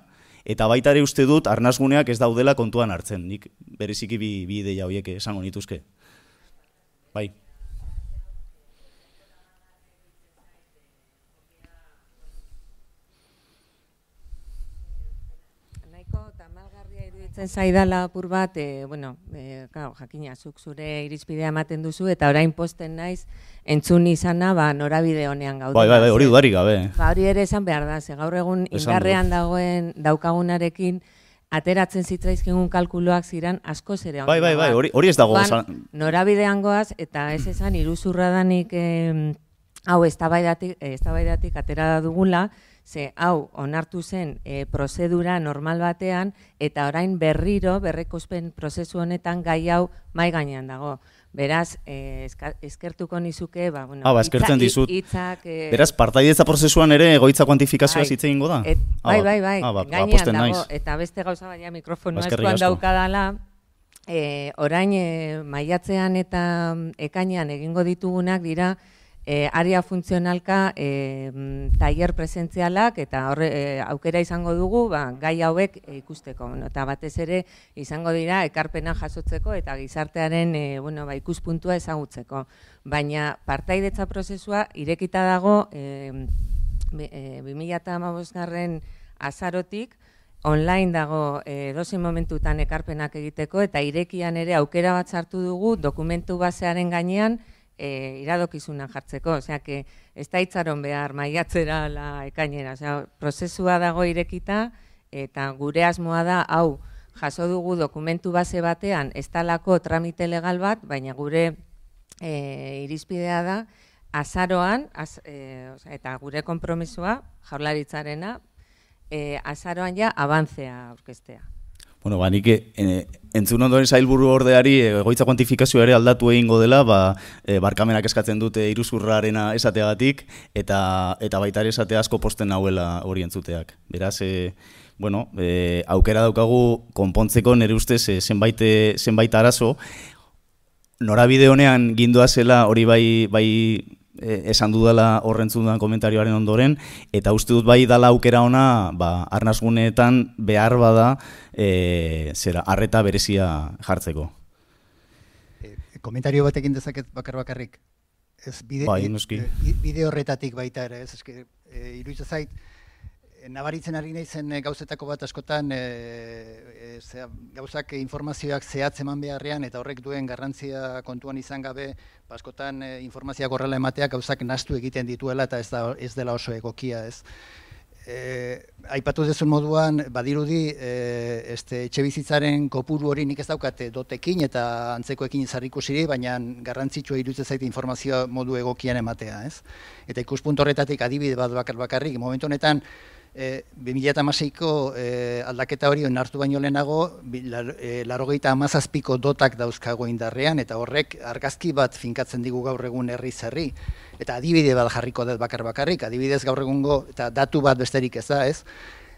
eta baita ere uste dut arnazguneak ez daudela kontuan hartzen, nik bereziki bi, bi ideia horiek esango nituzke. Bai. zaidalapur zaidala apur bat, e, bueno, e, eh, kao, jakina, zuk zure irizpidea ematen duzu, eta orain posten naiz, entzun izana, ba, norabide honean gaudu. Bai, bai, bai, hori udarik gabe. Eh. Ba, hori ere esan behar da, ze gaur egun ingarrean dagoen daukagunarekin, ateratzen zitzaizkigun kalkuloak ziran asko ere. Bai, bai, bai, hori ez dago. Ban, norabidean goaz, eta ez esan, iruzurra danik, hau, estabaidatik, estabaidatik atera da dugula, ze hau onartu zen e, prozedura normal batean eta orain berriro berrekuspen prozesu honetan gai hau mai gainean dago. Beraz, e, eskertuko nizuke, ba, bueno, ah, ba, itza, dizut. Itzak, e, Beraz, partaidetza prozesuan ere egoitza kuantifikazioa bai, ingo da? Ah, bai, ba. bai, bai, bai, ba, gainean dago, eta beste gauza baina mikrofonua ba, eskuan daukadala, eh, orain e, maiatzean eta mm, ekainean egingo ditugunak dira, e, aria funtzionalka e, mm, tailer presentzialak eta horre e, aukera izango dugu ba, gai hauek e, ikusteko. eta batez ere izango dira ekarpena jasotzeko eta gizartearen e, bueno, ba, ikuspuntua ezagutzeko. Baina partaidetza prozesua irekita dago e, e, garren azarotik, online dago e, edozi momentutan ekarpenak egiteko eta irekian ere aukera bat sartu dugu dokumentu basearen gainean e, iradokizuna jartzeko, osea, que ez da itzaron behar maiatzera la ekainera, osea, prozesua dago irekita, eta gure asmoa da, hau, jaso dugu dokumentu base batean, ez talako tramite legal bat, baina gure e, irizpidea da, azaroan, e, osea, eta gure konpromisoa, jaurlaritzarena e, azaroan ja, abantzea orkestea. Bueno, ba, nik eh, entzun ondoren zailburu ordeari eh, egoitza kuantifikazioa ere aldatu egingo dela, ba, eh, barkamenak eskatzen dute iruzurrarena esateagatik, eta, eta baita ere esate asko posten nahuela hori entzuteak. Beraz, bueno, e, aukera daukagu konpontzeko nire uste e, zenbait, zenbait arazo, Norabide honean ginduazela hori bai, bai E, esan dudala horren komentarioaren ondoren, eta uste dut bai dala aukera ona, ba, arnazguneetan behar bada, eh, zera, arreta berezia jartzeko. E, komentario batekin dezaket bakar bakarrik. Ez bide, bai, e, horretatik baita ere, ez eske, iruitza zait, nabaritzen ari naizen eh, gauzetako bat askotan e, e, gauzak informazioak zehatz eman beharrean eta horrek duen garrantzia kontuan izan gabe ba, askotan e, informazioa gorrela ematea gauzak nastu egiten dituela eta ez da ez dela oso egokia, ez. E, aipatu dezun moduan badirudi e, este etxebizitzaren kopuru hori nik ez daukate dotekin eta antzekoekin zarrikusiri baina garrantzitsua iruditzen zaite informazioa modu egokian ematea, ez. Eta ikuspunt horretatik adibide bat bakar bakarrik momentu honetan e, ko e, aldaketa hori onartu baino lehenago, larrogeita e, amazazpiko dotak dauzkago indarrean, eta horrek argazki bat finkatzen digu gaur egun herri zerri. Eta adibide bat jarriko dut bakar bakarrik, adibidez gaur egungo, eta datu bat besterik ez da, ez?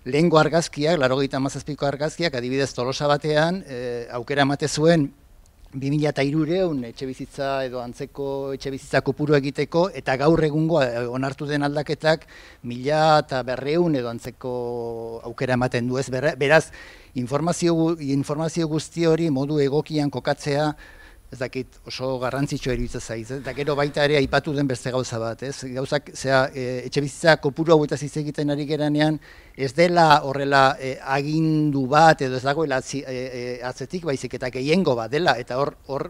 Lehengo argazkiak, larrogeita amazazpiko argazkiak, adibidez tolosa batean, e, aukera emate zuen, 2003-ere etxe bizitza edo antzeko etxe bizitza kupuru egiteko eta gaur egungo eh, onartu den aldaketak mila eta berreun edo antzeko aukera ematen du ez. Beraz, informazio, informazio guzti hori modu egokian kokatzea ez dakit oso garrantzitsu eruditza zaiz, ez? eta gero baita ere aipatu den beste gauza bat, ez? Gauzak, zera, e, etxe bizitza kopuru hau eta zizekiten ari geranean, ez dela horrela e, agindu bat, edo ez dagoela e, e, atzetik, baizik eta gehiengo bat dela, eta hor, hor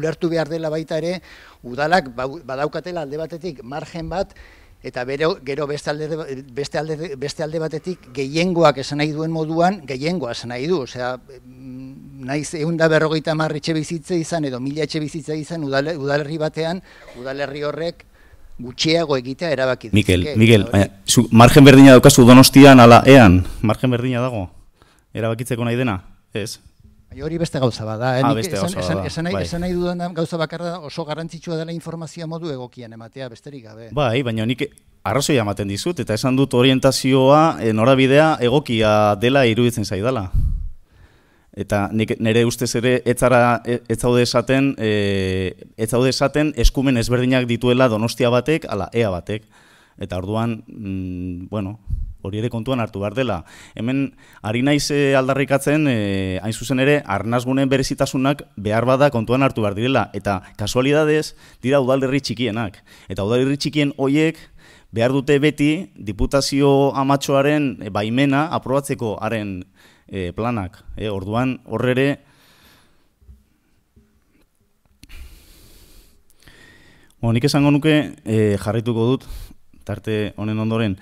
ulertu behar dela baita ere, udalak badaukatela alde batetik margen bat, eta bero, gero beste alde, beste, alde, beste alde batetik gehiengoak esan nahi duen moduan gehiengoa esan nahi du. Osea, mm, naiz egun da berrogeita marritxe bizitze izan edo mila etxe bizitza izan udalerri batean, udalerri horrek gutxiago egitea erabakitzen. Mikel, Mikel, zu, margen berdina daukazu donostian ala ean, margen berdina dago, erabakitzeko nahi dena, ez? Bai, hori beste gauza bat da. Eh? esan, esan, esan, nahi, bai. esan nahi dudan gauza bakarra oso garrantzitsua dela informazioa modu egokian ematea, besterik gabe. Bai, baina nik arrazoia ematen dizut, eta esan dut orientazioa eh, norabidea egokia dela iruditzen zaidala. Eta nik nire ustez ere ez zara eh, ez zaude esaten e, ez esaten eskumen ezberdinak dituela Donostia batek ala EA batek. Eta orduan, mm, bueno, hori ere kontuan hartu behar dela. Hemen, ari naiz eh, aldarrikatzen, e, hain zuzen ere, arnazgunen berezitasunak behar bada kontuan hartu behar direla. Eta kasualidadez, dira udalderri txikienak. Eta udalderri txikien hoiek, behar dute beti, diputazio amatxoaren e, baimena, aprobatzeko haren planak. orduan, horre ere, nik esango nuke e, jarrituko dut, tarte honen ondoren.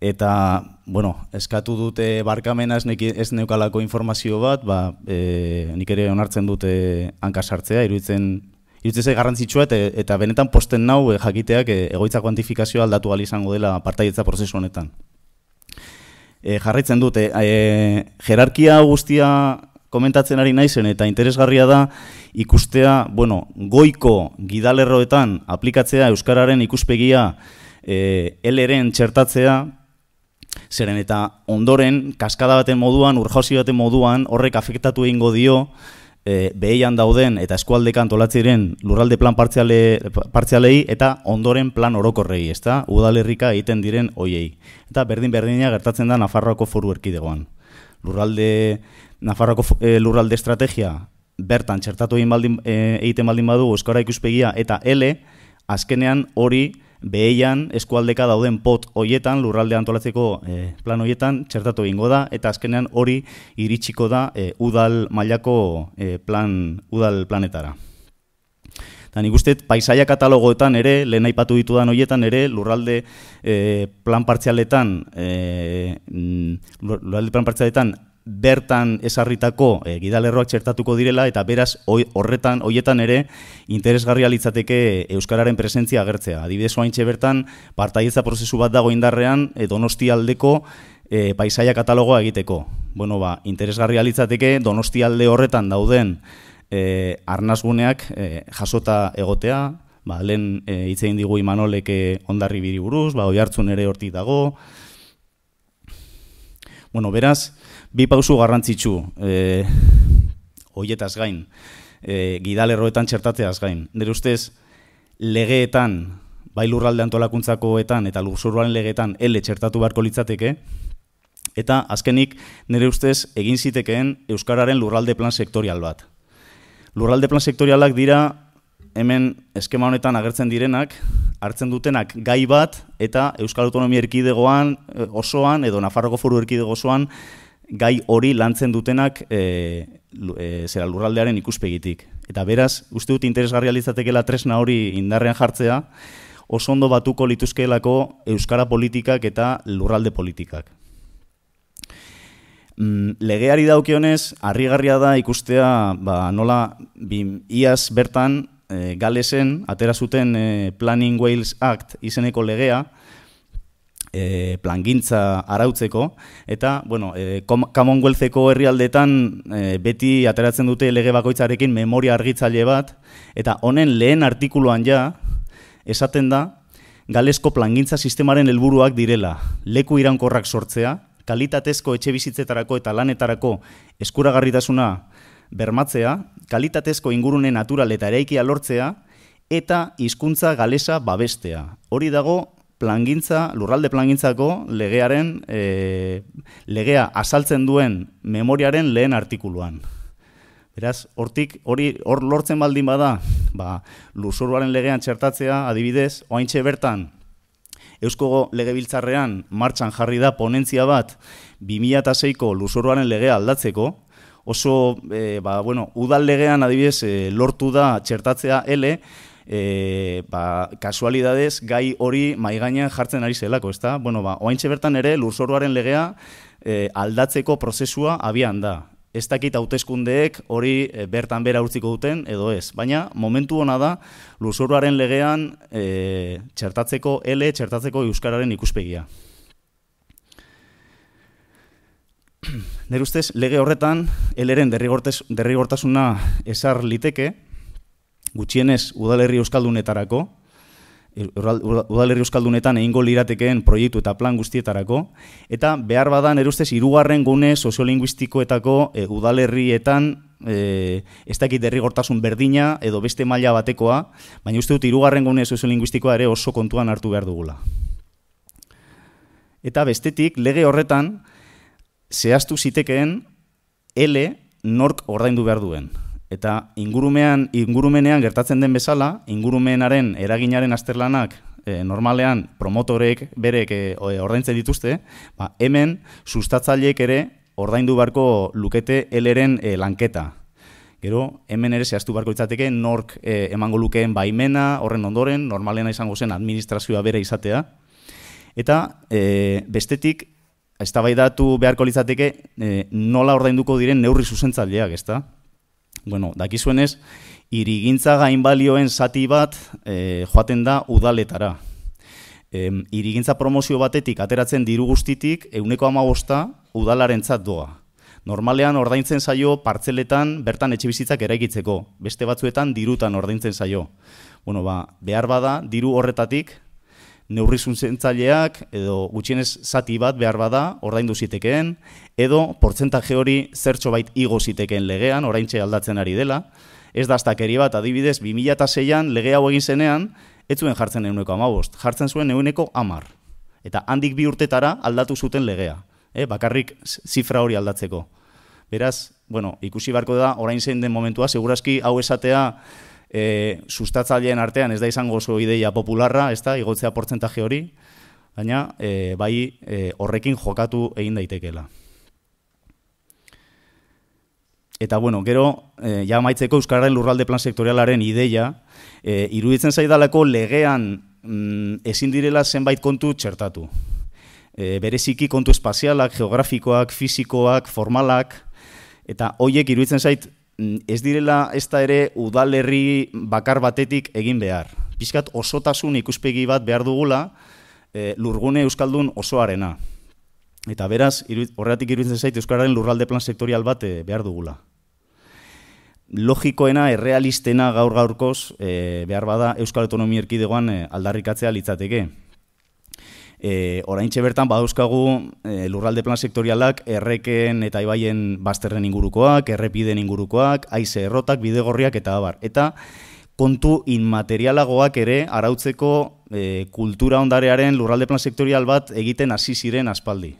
Eta, bueno, eskatu dute barkamena ez, neki, neukalako informazio bat, ba, e, nik ere onartzen dute hanka sartzea, iruditzen iruditzen ze garrantzitsua eta, benetan posten nau e, jakiteak e, egoitza kuantifikazioa aldatu gali izango dela partaietza prozesu honetan. Jarritzen jarraitzen dute, eh, jerarkia guztia komentatzen ari naizen eta interesgarria da ikustea, bueno, goiko gidalerroetan aplikatzea Euskararen ikuspegia e, L, txertatzea, zeren eta ondoren, kaskada baten moduan, urjausi baten moduan, horrek afektatu egingo dio, e, eh, behian dauden eta eskualdekan tolatziren lurralde plan partziale, partzialei eta ondoren plan orokorrei, ez da? Udalerrika egiten diren hoiei. Eta berdin berdina gertatzen da Nafarroako foru erkidegoan. Lurralde, Nafarroako eh, lurralde estrategia, bertan txertatu egin baldin, e, egiten baldin badu, euskara ikuspegia eta L, azkenean hori Beheian, eskualdeka dauden pot hoietan lurralde antolatzeko eh, plan hoietan txertatu egingo da eta azkenean hori iritsiko da e, udal mailako e, plan udal planetara. Dan ikuste paisaia katalogoetan ere lehen aipatu ditudan hoietan ere lurralde e, plan partzialetan mm, plan partzialetan bertan esarritako e, eh, gidalerroak txertatuko direla eta beraz horretan hoietan ere interesgarria litzateke euskararen presentzia agertzea. Adibidez, oraintxe bertan partaidetza prozesu bat dago indarrean e, eh, Donostialdeko eh, paisaia katalogoa egiteko. Bueno, ba, interesgarria litzateke Donostialde horretan dauden e, arnazguneak jasota egotea, ba, lehen e, egin digu imanolek ondarri biri buruz, ba, oi ere hortik dago. Bueno, beraz, bi garrantzitsu, e, gain, e, gidalerroetan txertatzeaz gain. Dere ustez, legeetan, bai lurralde antolakuntzakoetan eta lurzuruan legeetan L txertatu beharko litzateke, Eta azkenik nire ustez egin zitekeen Euskararen lurralde plan sektorial bat. Lurralde plan sektorialak dira hemen eskema honetan agertzen direnak, hartzen dutenak gai bat eta Euskal Autonomia Erkidegoan eh, osoan edo Nafarroko Foru Erkidego gai hori lantzen dutenak e, e, zera lurraldearen ikuspegitik. Eta beraz, uste dut interesgarri alitzatekela tresna hori indarrean jartzea, oso ondo batuko lituzkeelako euskara politikak eta lurralde politikak. Mm, legeari daukionez, harrigarria da ikustea ba, nola bim, bertan e, galesen, atera zuten Planning Wales Act izeneko legea, e, plangintza arautzeko, eta, bueno, e, eh, kamonguelzeko herrialdetan e, beti ateratzen dute lege bakoitzarekin memoria argitzaile bat, eta honen lehen artikuluan ja, esaten da, galesko plangintza sistemaren helburuak direla, leku irankorrak sortzea, kalitatezko etxe bizitzetarako eta lanetarako eskuragarritasuna bermatzea, kalitatezko ingurune natural eta eraikia lortzea, eta hizkuntza galesa babestea. Hori dago plangintza, lurralde plangintzako legearen, e, legea asaltzen duen memoriaren lehen artikuluan. Beraz, hortik, hori, hor lortzen baldin bada, ba, lusurbaren legean txertatzea, adibidez, oaintxe bertan, Eusko Legebiltzarrean martxan jarri da ponentzia bat 2006ko lusurbaren legea aldatzeko, oso, e, ba, bueno, udal legean adibidez, e, lortu da txertatzea ele, e, ba, kasualidadez gai hori mai gainean jartzen ari zelako, ezta? Bueno, ba, oaintxe bertan ere lurzoruaren legea e, aldatzeko prozesua abian da. Ez dakit hautezkundeek hori e, bertan bera urtziko duten edo ez. Baina momentu hona da lurzoruaren legean e, txertatzeko L txertatzeko euskararen ikuspegia. Nere ustez, lege horretan, eleren derrigortasuna esar liteke, gutxienez udalerri euskaldunetarako, e, udalerri euskaldunetan egingo liratekeen proiektu eta plan guztietarako, eta behar badan erustez irugarren gune soziolinguistikoetako e, udalerrietan e, ez dakit derrigortasun berdina edo beste maila batekoa, baina uste dut irugarren gune soziolinguistikoa ere oso kontuan hartu behar dugula. Eta bestetik, lege horretan, zehaztu zitekeen L nork ordaindu behar duen. Eta ingurumean, ingurumenean gertatzen den bezala, ingurumenaren eraginaren azterlanak e, normalean promotorek berek eh, ordaintzen dituzte, ba, hemen sustatzaileek ere ordaindu barko lukete eleren e, lanketa. Gero, hemen ere zehaztu barko izateke nork e, emango lukeen baimena, horren ondoren, normalean izango zen administrazioa bere izatea. Eta e, bestetik, ez beharko litzateke e, nola ordainduko diren neurri zuzentzaileak, ezta? da? bueno, dakizuenez, irigintza gainbalioen zati bat e, joaten da udaletara. irigintza promozio batetik ateratzen diru guztitik euneko amabosta udalarentzat doa. Normalean ordaintzen zaio partzeletan bertan etxibizitzak eraikitzeko, beste batzuetan dirutan ordaintzen zaio. Bueno, ba, behar bada diru horretatik neurrizun zentzaileak, edo gutxienez zati bat behar bada, ordaindu zitekeen, edo portzentaje hori zertxo bait igo zitekeen legean, orain aldatzen ari dela. Ez da bat, adibidez, 2006an lege hau egin zenean, ez zuen jartzen euneko amabost, jartzen zuen euneko amar. Eta handik bi urtetara aldatu zuten legea, e, bakarrik zifra hori aldatzeko. Beraz, bueno, ikusi barko da, orain zein den momentua, seguraski hau esatea, e, sustatzaileen artean ez da izango oso ideia popularra, ez da, igotzea portzentaje hori, baina e, bai e, horrekin jokatu egin daitekela. Eta bueno, gero, e, ja maitzeko Euskararen lurralde plan sektorialaren ideia, e, iruditzen zaidalako legean mm, ezin direla zenbait kontu txertatu. E, bereziki kontu espazialak, geografikoak, fisikoak, formalak, eta hoiek iruditzen zait Mm, ez direla ez da ere udalerri bakar batetik egin behar. Piskat osotasun ikuspegi bat behar dugula e, lurgune Euskaldun osoarena. Eta beraz, horretik iruditzen zait Euskararen lurralde plan sektorial bat eh, behar dugula. Logikoena, errealistena gaur gaurkoz eh, behar bada Euskal Autonomia Erkidegoan aldarrikatzea litzateke. E, eh, orain bertan badauzkagu e, lurralde plan sektorialak erreken eta ibaien bazterren ingurukoak, errepiden ingurukoak, aize errotak, bidegorriak eta abar. Eta kontu inmaterialagoak ere arautzeko eh, kultura ondarearen lurralde plan sektorial bat egiten hasi ziren aspaldi.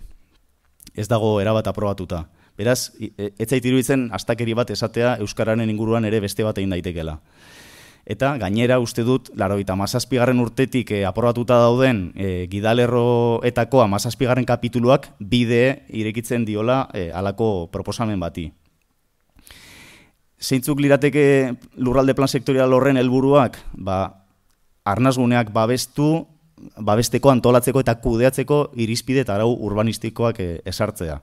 Ez dago erabat aprobatuta. Beraz, e, ez zait iruditzen astakeri bat esatea Euskararen inguruan ere beste bat egin daitekela eta gainera uste dut, laro eta mazazpigarren urtetik eh, aprobatuta dauden e, gidalerroetako mazazpigarren kapituluak bide irekitzen diola e, eh, alako proposamen bati. Zeintzuk lirateke lurralde plan sektorial horren helburuak, ba, arnazguneak babestu, babesteko antolatzeko eta kudeatzeko irizpide eta arau urbanistikoak e, esartzea.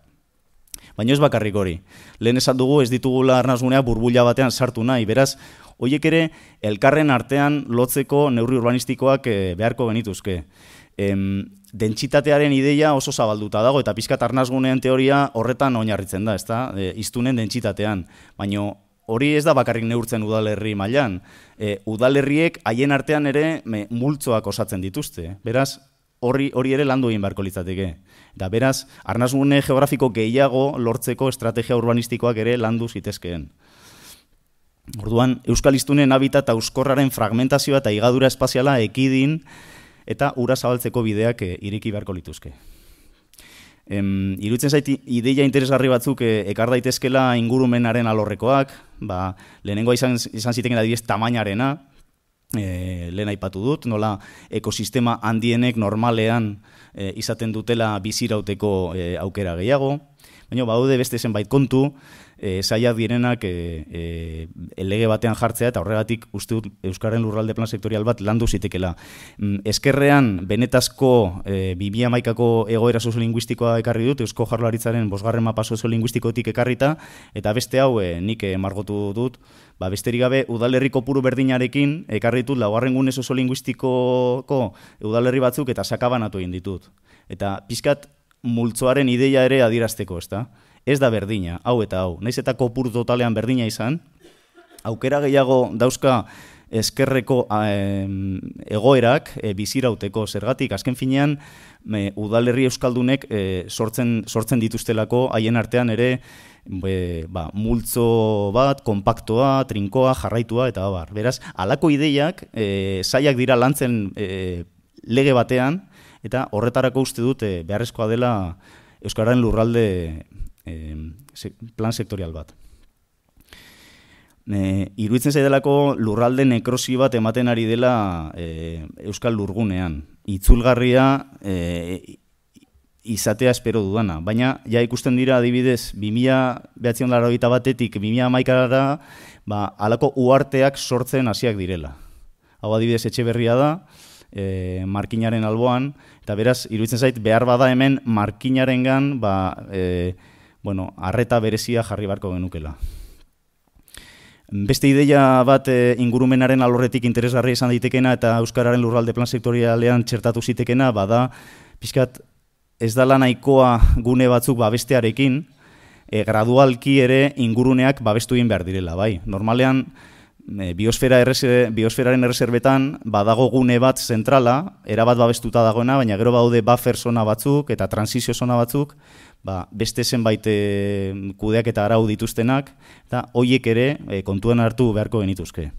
Baina ez bakarrik hori. Lehen esan dugu ez ditugula arnazunea burbuila batean sartu nahi, beraz, hoiek ere elkarren artean lotzeko neurri urbanistikoak eh, beharko genituzke. Em, dentsitatearen ideia oso zabalduta dago eta pizkat arnazgunean teoria horretan oinarritzen da, ezta? E, iztunen dentsitatean, baino Hori ez da bakarrik neurtzen udalerri mailan. E, udalerriek haien artean ere multzoak osatzen dituzte. Beraz, hori hori ere landu egin beharko litzateke. Da beraz, arnasgune geografiko gehiago lortzeko estrategia urbanistikoak ere landu zitezkeen. Orduan, Euskal Istuneen habita eta fragmentazioa eta igadura espaziala ekidin eta ura zabaltzeko bideak e, ireki beharko lituzke. Em, irutzen ideia interesgarri batzuk e, ekar daitezkela ingurumenaren alorrekoak, ba, lehenengoa izan, izan ziten gara dibiz tamainarena, e, eh, lehena ipatu dut, nola ekosistema handienek normalean izaten dutela bizirauteko aukera gehiago, baina baude beste zenbait kontu, Eh, saia direnak e, eh, e, eh, elege batean jartzea eta horregatik uste dut Euskarren lurralde plan sektorial bat landu zitekela. Mm, Eskerrean benetazko e, 2008 egoera sozio ekarri dut, Eusko Jarlaritzaren bosgarren mapa sozio ekarri ekarrita, eta beste hau nik e, margotu dut, ba, besterik gabe udalerriko puru berdinarekin ekarri dut laugarren gune sozio udalerri batzuk eta sakabanatu egin ditut. Eta pixkat multzoaren ideia ere adirazteko, ezta? ez da berdina, hau eta hau. Naiz eta kopur totalean berdina izan, aukera gehiago dauzka eskerreko egoerak e, bizirauteko zergatik azken finean me, udalerri euskaldunek e, sortzen sortzen dituztelako haien artean ere ba, multzo bat, konpaktoa, trinkoa, jarraitua eta abar. Beraz, alako ideiak saiak e, dira lantzen lege batean eta horretarako uste dute beharrezkoa dela euskararen lurralde e, plan sektorial bat. E, iruitzen zaidelako lurralde nekrosi bat ematen ari dela e, Euskal Lurgunean. Itzulgarria e, izatea espero dudana. Baina, ja ikusten dira adibidez, 2000 behatzen laroita batetik, 2000 maikarara, ba, alako uarteak sortzen hasiak direla. Hau adibidez etxe berria da, e, markinaren alboan, eta beraz, iruditzen zait, behar bada hemen markinaren ba, e, bueno, arreta berezia jarri barko genukela. Beste ideia bat eh, ingurumenaren alorretik interesgarri izan daitekena eta Euskararen lurralde plan sektorialean txertatu zitekena, bada, pixkat, ez dala nahikoa gune batzuk babestearekin, e, gradualki ere inguruneak babestu egin behar direla, bai. Normalean, eh, biosfera biosferaren errezerbetan badago gune bat zentrala, erabat babestuta dagoena, baina gero badaude buffer zona batzuk eta transizio zona batzuk, ba, beste zenbait e, kudeak eta arau dituztenak, eta hoiek ere e, kontuan hartu beharko genituzke.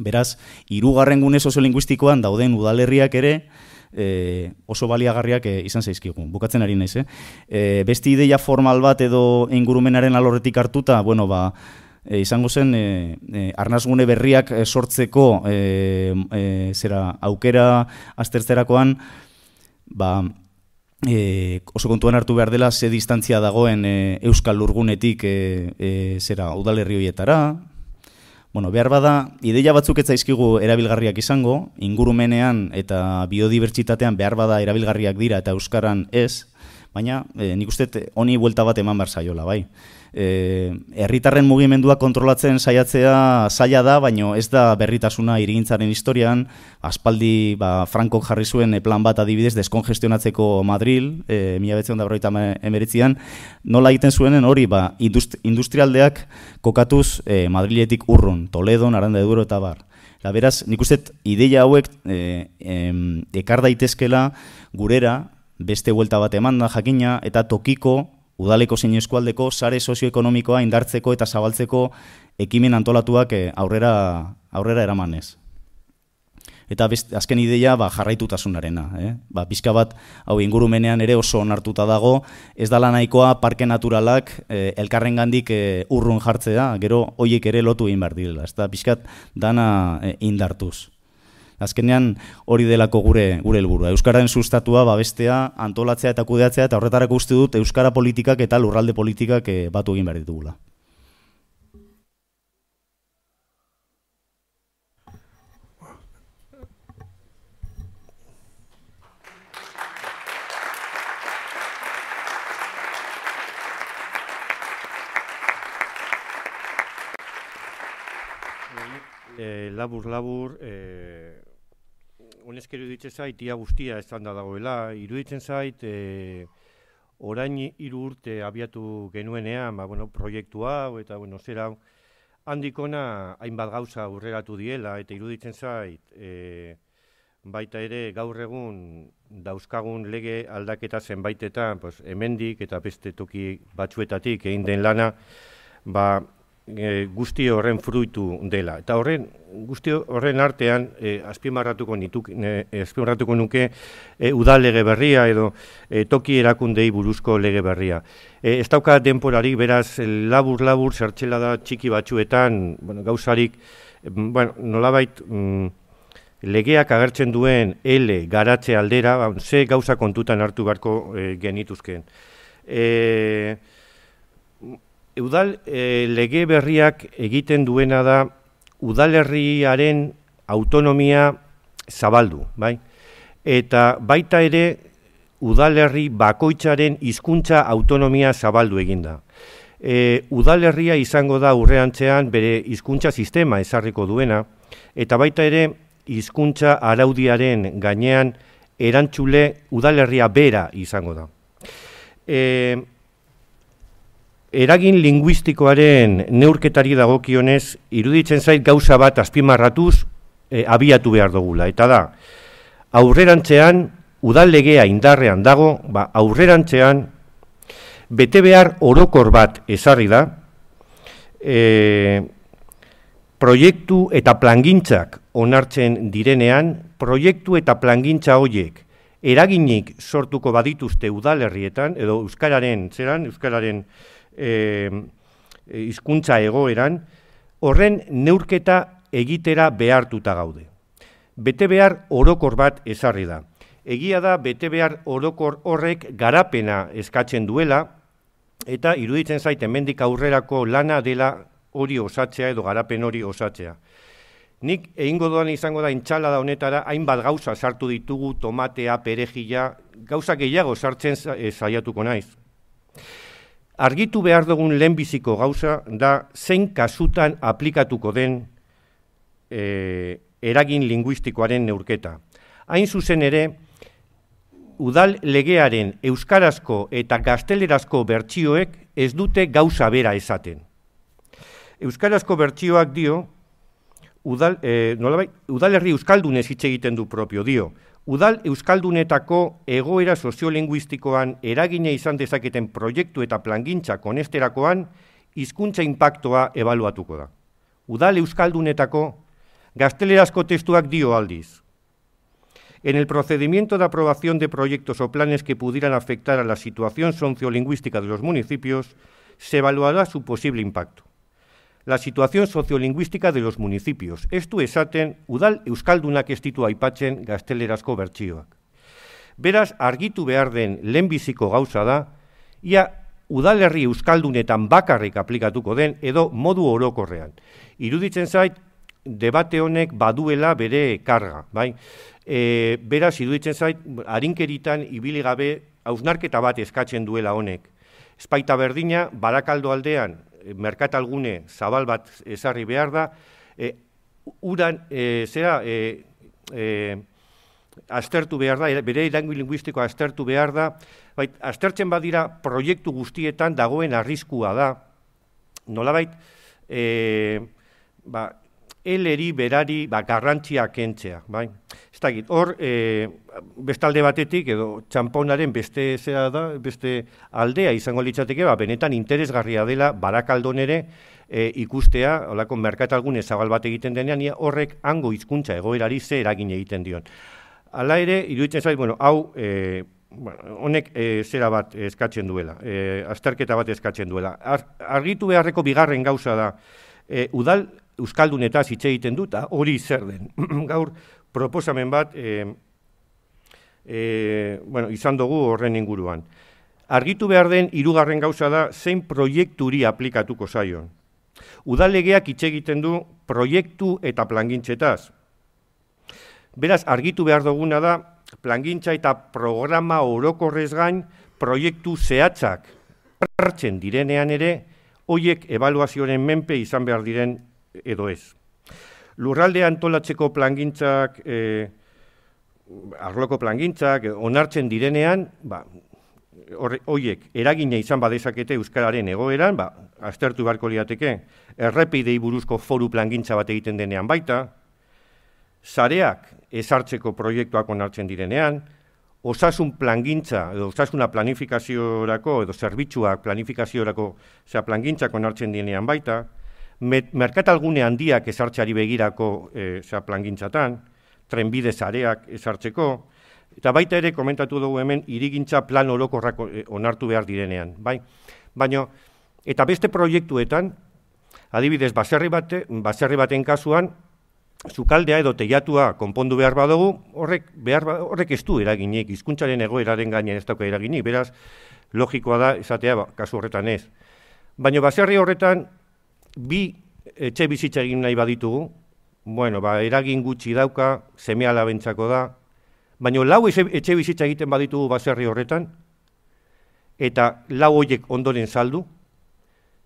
Beraz, hirugarren gune soziolinguistikoan dauden udalerriak ere eh, oso baliagarriak izan zaizkigu. Bukatzen ari naiz, eh? beste ideia formal bat edo ingurumenaren alorretik hartuta, bueno, ba, izango zen e, e, berriak sortzeko e, zera aukera aztertzerakoan, ba, e, oso kontuan hartu behar dela ze distantzia dagoen e, Euskal Lurgunetik e, e, zera udalerri hoietara. Bueno, behar bada, ideia batzuk ez zaizkigu erabilgarriak izango, ingurumenean eta biodibertsitatean behar bada erabilgarriak dira eta Euskaran ez, baina e, nik uste honi buelta bat eman behar bai. Eh, herritarren e, mugimendua kontrolatzen saiatzea saia da, baino ez da berritasuna irigintzaren historian, aspaldi ba, Franco jarri zuen eh, plan bat adibidez deskongestionatzeko Madril, e, mila da berroita nola egiten zuenen hori, ba, industrialdeak kokatuz e, Madriletik urrun, Toledo, Naranda Eduro eta bar. Eta beraz, nik uste ideia hauek e, e, ekar daitezkela gurera, beste buelta bat eman da jakina, eta tokiko udaleko zein eskualdeko sare sozioekonomikoa indartzeko eta zabaltzeko ekimen antolatuak eh, aurrera aurrera eramanez. Eta azken ideia ba, jarraitutasunarena. Eh? Ba, Bizka bat hau ingurumenean ere oso onartuta dago, ez dala nahikoa parke naturalak eh, elkarrengandik eh, urrun jartzea, gero hoiek ere lotu egin behar direla. Bizkat dana eh, indartuz azkenean hori delako gure gure helburua. Euskararen sustatua babestea, antolatzea eta kudeatzea eta horretarako uste dut euskara politikak eta lurralde politikak e, batu egin behar ditugula. labur-labur eh, eh honezke iruditzen zait, ia guztia estanda dagoela, iruditzen zait, e, orain hiru urte abiatu genuenean, ba, bueno, proiektu hau, eta, bueno, zer hau, handikona hainbat gauza aurreratu diela, eta iruditzen zait, e, baita ere gaur egun dauzkagun lege aldaketa zenbaitetan, pues, hemendik eta beste toki batzuetatik egin den lana, ba, e, guzti horren fruitu dela. Eta horren guzti horren artean e, azpimarratuko nituk, e, nuke e, udal lege berria edo e, toki erakundei buruzko lege berria. E, ez dauka denporarik beraz labur labur zertxela da txiki batzuetan, bueno, gauzarik, mm, bueno, nolabait mm, legeak agertzen duen L garatze aldera, ba, ze gauza kontutan hartu beharko e, genituzken. E, Udal e, lege berriak egiten duena da udalerriaren autonomia zabaldu, bai? Eta baita ere udalerri bakoitzaren hizkuntza autonomia zabaldu eginda. E, eh, udalerria izango da urreantzean bere hizkuntza sistema ezarriko duena eta baita ere hizkuntza araudiaren gainean erantzule udalerria bera izango da. Eh eragin linguistikoaren neurketari dagokionez iruditzen zait gauza bat azpimarratuz eh, abiatu behar dugula. Eta da, aurrerantzean, udal indarrean dago, ba, aurrerantzean, bete behar orokor bat ezarri da, e, proiektu eta plangintzak onartzen direnean, proiektu eta plangintza hoiek, eraginik sortuko badituzte udalerrietan, edo euskararen, zeran, euskararen e, e, izkuntza egoeran, horren neurketa egitera behartuta gaude. Bete behar orokor bat ezarri da. Egia da bete behar orokor horrek garapena eskatzen duela, eta iruditzen zait hemendik aurrerako lana dela hori osatzea edo garapen hori osatzea. Nik egingo doan izango da intxala da honetara hainbat gauza sartu ditugu, tomatea, perejila, gauza gehiago sartzen eh, saiatuko naiz argitu behar dugun lehenbiziko gauza da zein kasutan aplikatuko den eh, eragin linguistikoaren neurketa. Hain zuzen ere, udal legearen euskarazko eta gaztelerazko bertsioek ez dute gauza bera esaten. Euskarazko bertsioak dio, udal, e, eh, nolabai, udalerri euskaldunez hitz egiten du propio dio, Udal Euskaldunetako egoera soziolinguistikoan eragina izan dezaketen proiektu eta plangintza konesterakoan hizkuntza inpaktoa ebaluatuko da. Udal Euskaldunetako gaztelerazko testuak dio aldiz. En el procedimiento de aprobación de proyectos o planes que pudieran afectar a la situación sociolingüística de los municipios, se evaluará su posible impacto la situación sociolingüística de los municipios. Estu esaten, udal euskaldunak estitu aipatzen gaztelerazko bertsioak. Beraz, argitu behar den lehenbiziko gauza da, ia udalerri euskaldunetan bakarrik aplikatuko den edo modu orokorrean. Iruditzen zait, debate honek baduela bere karga, bai? E, beraz, iruditzen zait, harinkeritan ibili gabe hausnarketa bat eskatzen duela honek. Espaita berdina, barakaldo aldean, merkatalgune zabal bat ezarri behar da, e, udan, e, zera, e, e, aztertu behar da, bere irangu linguistikoa aztertu behar da, bait, aztertzen badira proiektu guztietan dagoen arriskua da, nolabait, e, ba, eleri berari ba, garrantzia kentzea. Bai? Ez da git, hor, e, bestalde batetik, edo txamponaren beste zera da, beste aldea izango litzateke, ba, benetan interesgarria dela barakaldon ere e, ikustea, olako algun zabal bat egiten denean, horrek hango hizkuntza egoerari ze eragin egiten dion. Hala ere, iruditzen zait, bueno, hau, e, honek e, zera bat eskatzen duela, e, azterketa bat eskatzen duela. Ar, argitu beharreko bigarren gauza da, e, udal Euskaldunetaz hitz egiten duta, hori zer den. Gaur, proposamen bat, e, bueno, izan dugu horren inguruan. Argitu behar den, irugarren gauza da, zein proiekturi aplikatuko zaion. Udalegeak hitz egiten du proiektu eta plangintxetaz. Beraz, argitu behar duguna da, plangintza eta programa orokorrez gain, proiektu zehatzak hartzen direnean ere, hoiek evaluazioaren menpe izan behar diren edo ez. Lurralde antolatzeko plangintzak, e, arloko plangintzak, onartzen direnean, ba, horiek eragina izan badezakete Euskararen egoeran, ba, aztertu beharko liateke, errepidei buruzko foru plangintza bat egiten denean baita, zareak ezartzeko proiektuak onartzen direnean, osasun plangintza, edo osasuna planifikaziorako, edo zerbitzuak planifikaziorako, zera plangintzak onartzen direnean baita, merkatalgune handiak ezartxari begirako e, eh, za, plangintzatan, trenbide zareak ezartzeko, eta baita ere komentatu dugu hemen irigintza plan orokorrak eh, onartu behar direnean. Bai? Baina, eta beste proiektuetan, adibidez, baserri, bate, baserri baten kasuan, Zukaldea edo teiatua konpondu behar badugu, horrek, behar, ba, horrek ez du eraginik, hizkuntzaren egoeraren gainean ez dauka eraginik, beraz, logikoa da, esatea, ba, kasu horretan ez. Baina baserri horretan, bi etxe bizitza egin nahi baditugu, bueno, ba, eragin gutxi dauka, semea labentzako da, baina lau etxe bizitza egiten baditugu baserri horretan, eta lau horiek ondoren saldu,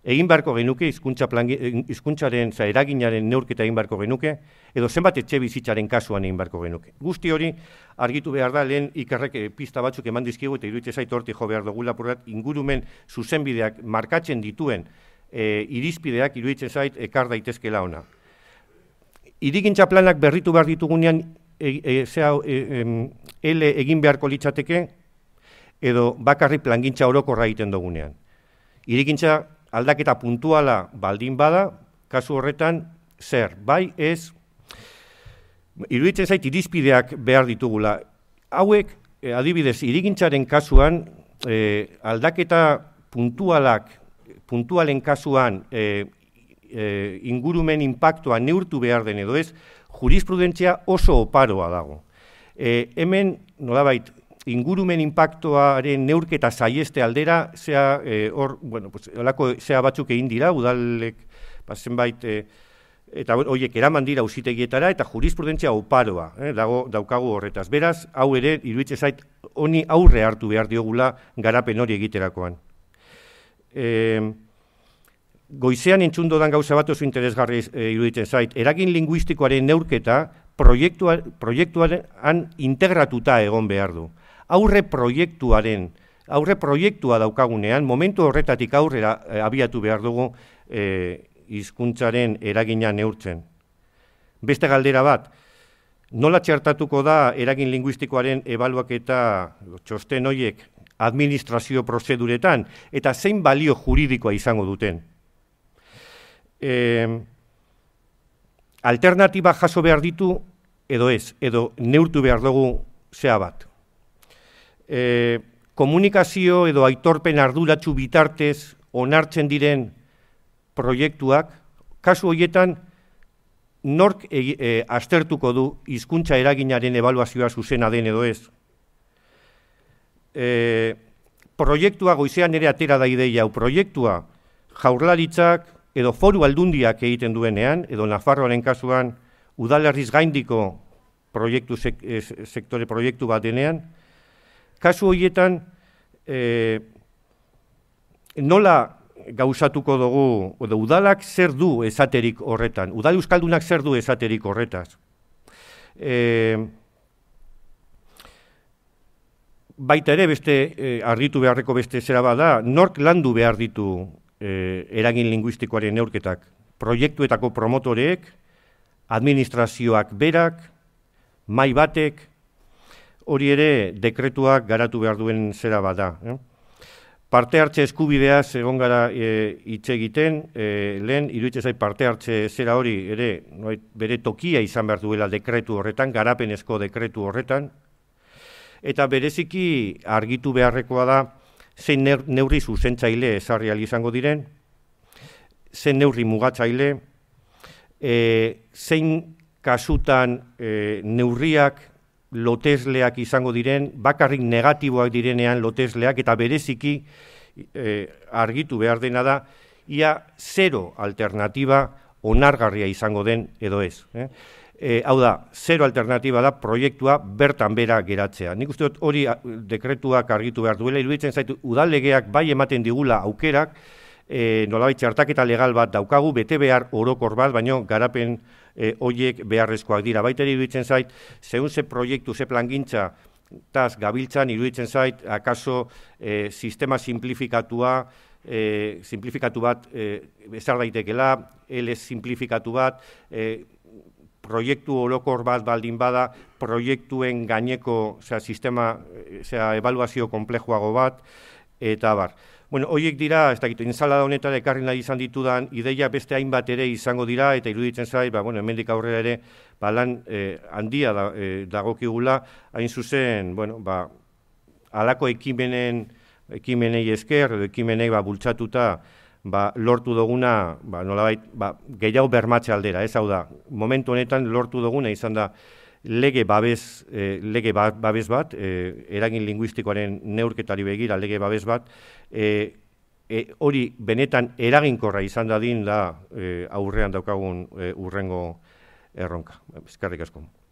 egin beharko genuke, hizkuntzaren za, eraginaren neurketa egin beharko genuke, edo zenbat etxe bizitzaren kasuan egin beharko genuke. Guzti hori, argitu behar da, lehen ikarrek e, eh, pista batzuk eman dizkigu, eta iruditza zaitu horti jo behar dugu ingurumen zuzenbideak markatzen dituen e, irizpideak iruditzen zait ekar daitezkela ona. Irigintza planak berritu behar ditugunean e, e, e egin beharko litzateke edo bakarri plangintza orokorra egiten dugunean. Irigintza aldaketa puntuala baldin bada, kasu horretan zer, bai ez iruditzen zait irizpideak behar ditugula. Hauek e, adibidez irigintzaren kasuan e, aldaketa puntualak puntualen kasuan e, e, ingurumen impactua neurtu behar den edo ez, jurisprudentzia oso oparoa dago. E, hemen, bait, ingurumen impactuaren neurketa saieste aldera, zea, e, or, bueno, pues, olako, zea batzuk egin dira, udalek, ba, zenbait, e, eta horiek eraman dira usitegietara, eta jurisprudentzia oparoa, eh, dago, daukagu horretaz. Beraz, hau ere, iruitze zait, honi aurre hartu behar diogula garapen hori egiterakoan e, goizean entzundodan gauza bat oso interesgarri e, iruditzen zait, eragin linguistikoaren neurketa proiektua, integratuta egon behar du. Aurre proiektuaren, aurre proiektua daukagunean, momentu horretatik aurrera eh, abiatu behar dugu e, hizkuntzaren eragina neurtzen. Beste galdera bat, nola txertatuko da eragin linguistikoaren ebaluak eta txosten hoiek administrazio prozeduretan, eta zein balio juridikoa izango duten. E, alternatiba jaso behar ditu, edo ez, edo neurtu behar dugu zea bat. E, komunikazio edo aitorpen arduratsu bitartez onartzen diren proiektuak, kasu horietan, nork e, eh, astertuko du hizkuntza eraginaren evaluazioa zuzena den edo ez, e, proiektua goizean ere atera da ideia proiektua jaurlaritzak edo foru aldundiak egiten duenean, edo Nafarroaren kasuan udalerriz gaindiko proiektu eh, sektore proiektu bat denean, kasu horietan e, nola gauzatuko dugu, edo udalak zer du esaterik horretan, udal euskaldunak zer du esaterik horretaz. Eh, baita ere beste e, beharreko beste zera bada, nork landu behar ditu eh, eragin linguistikoaren neurketak? Proiektuetako promotoreek, administrazioak berak, mai batek, hori ere dekretuak garatu behar duen zera bada. Eh? Parte hartze eskubideaz egon gara e, hitz egiten, e, lehen iruditzen zait parte hartze zera hori ere bere tokia izan behar duela dekretu horretan, garapenezko dekretu horretan, eta bereziki argitu beharrekoa da zein neurri zuzentzaile ezarri izango diren, zein neurri mugatzaile, e, zein kasutan e, neurriak lotesleak izango diren, bakarrik negatiboak direnean lotesleak, eta bereziki e, argitu behar dena da, ia zero alternativa onargarria izango den edo ez. Eh? E, hau da, zero alternatiba da proiektua bertan bera geratzea. Nik uste dut hori dekretuak argitu behar duela, iruditzen zaitu udalegeak bai ematen digula aukerak, e, nolabait eta legal bat daukagu, bete behar orokor bat, baino garapen e, eh, oiek beharrezkoak dira. Baita iruditzen zait, zehun ze proiektu, ze gintza, taz gabiltzan iruditzen zait, akaso e, sistema simplifikatua, e, simplifikatu bat e, bezar daitekela, ele simplifikatu bat, e, proiektu olokor bat baldin bada, proiektuen gaineko zera, sistema, zera, evaluazio konplejuago bat, eta bar. Bueno, horiek dira, ez dakit, inzalada honetan ekarri nahi izan ditudan, ideia beste hainbat ere izango dira, eta iruditzen zait, ba, bueno, emendik aurrera ere, ba, lan eh, handia da, e, dagokigula, hain zuzen, bueno, ba, alako ekimenen, ekimenei esker, ekimenei ba, bultzatuta, ba, lortu duguna, ba, nolabait, ba, gehiago bermatze aldera, ez hau da, momentu honetan lortu duguna izan da, lege babes, eh, lege ba, babes bat, eh, eragin linguistikoaren neurketari begira, lege babes bat, eh, hori benetan eraginkorra izan dadin da aurrean daukagun urrengo erronka. Ezkarrik asko.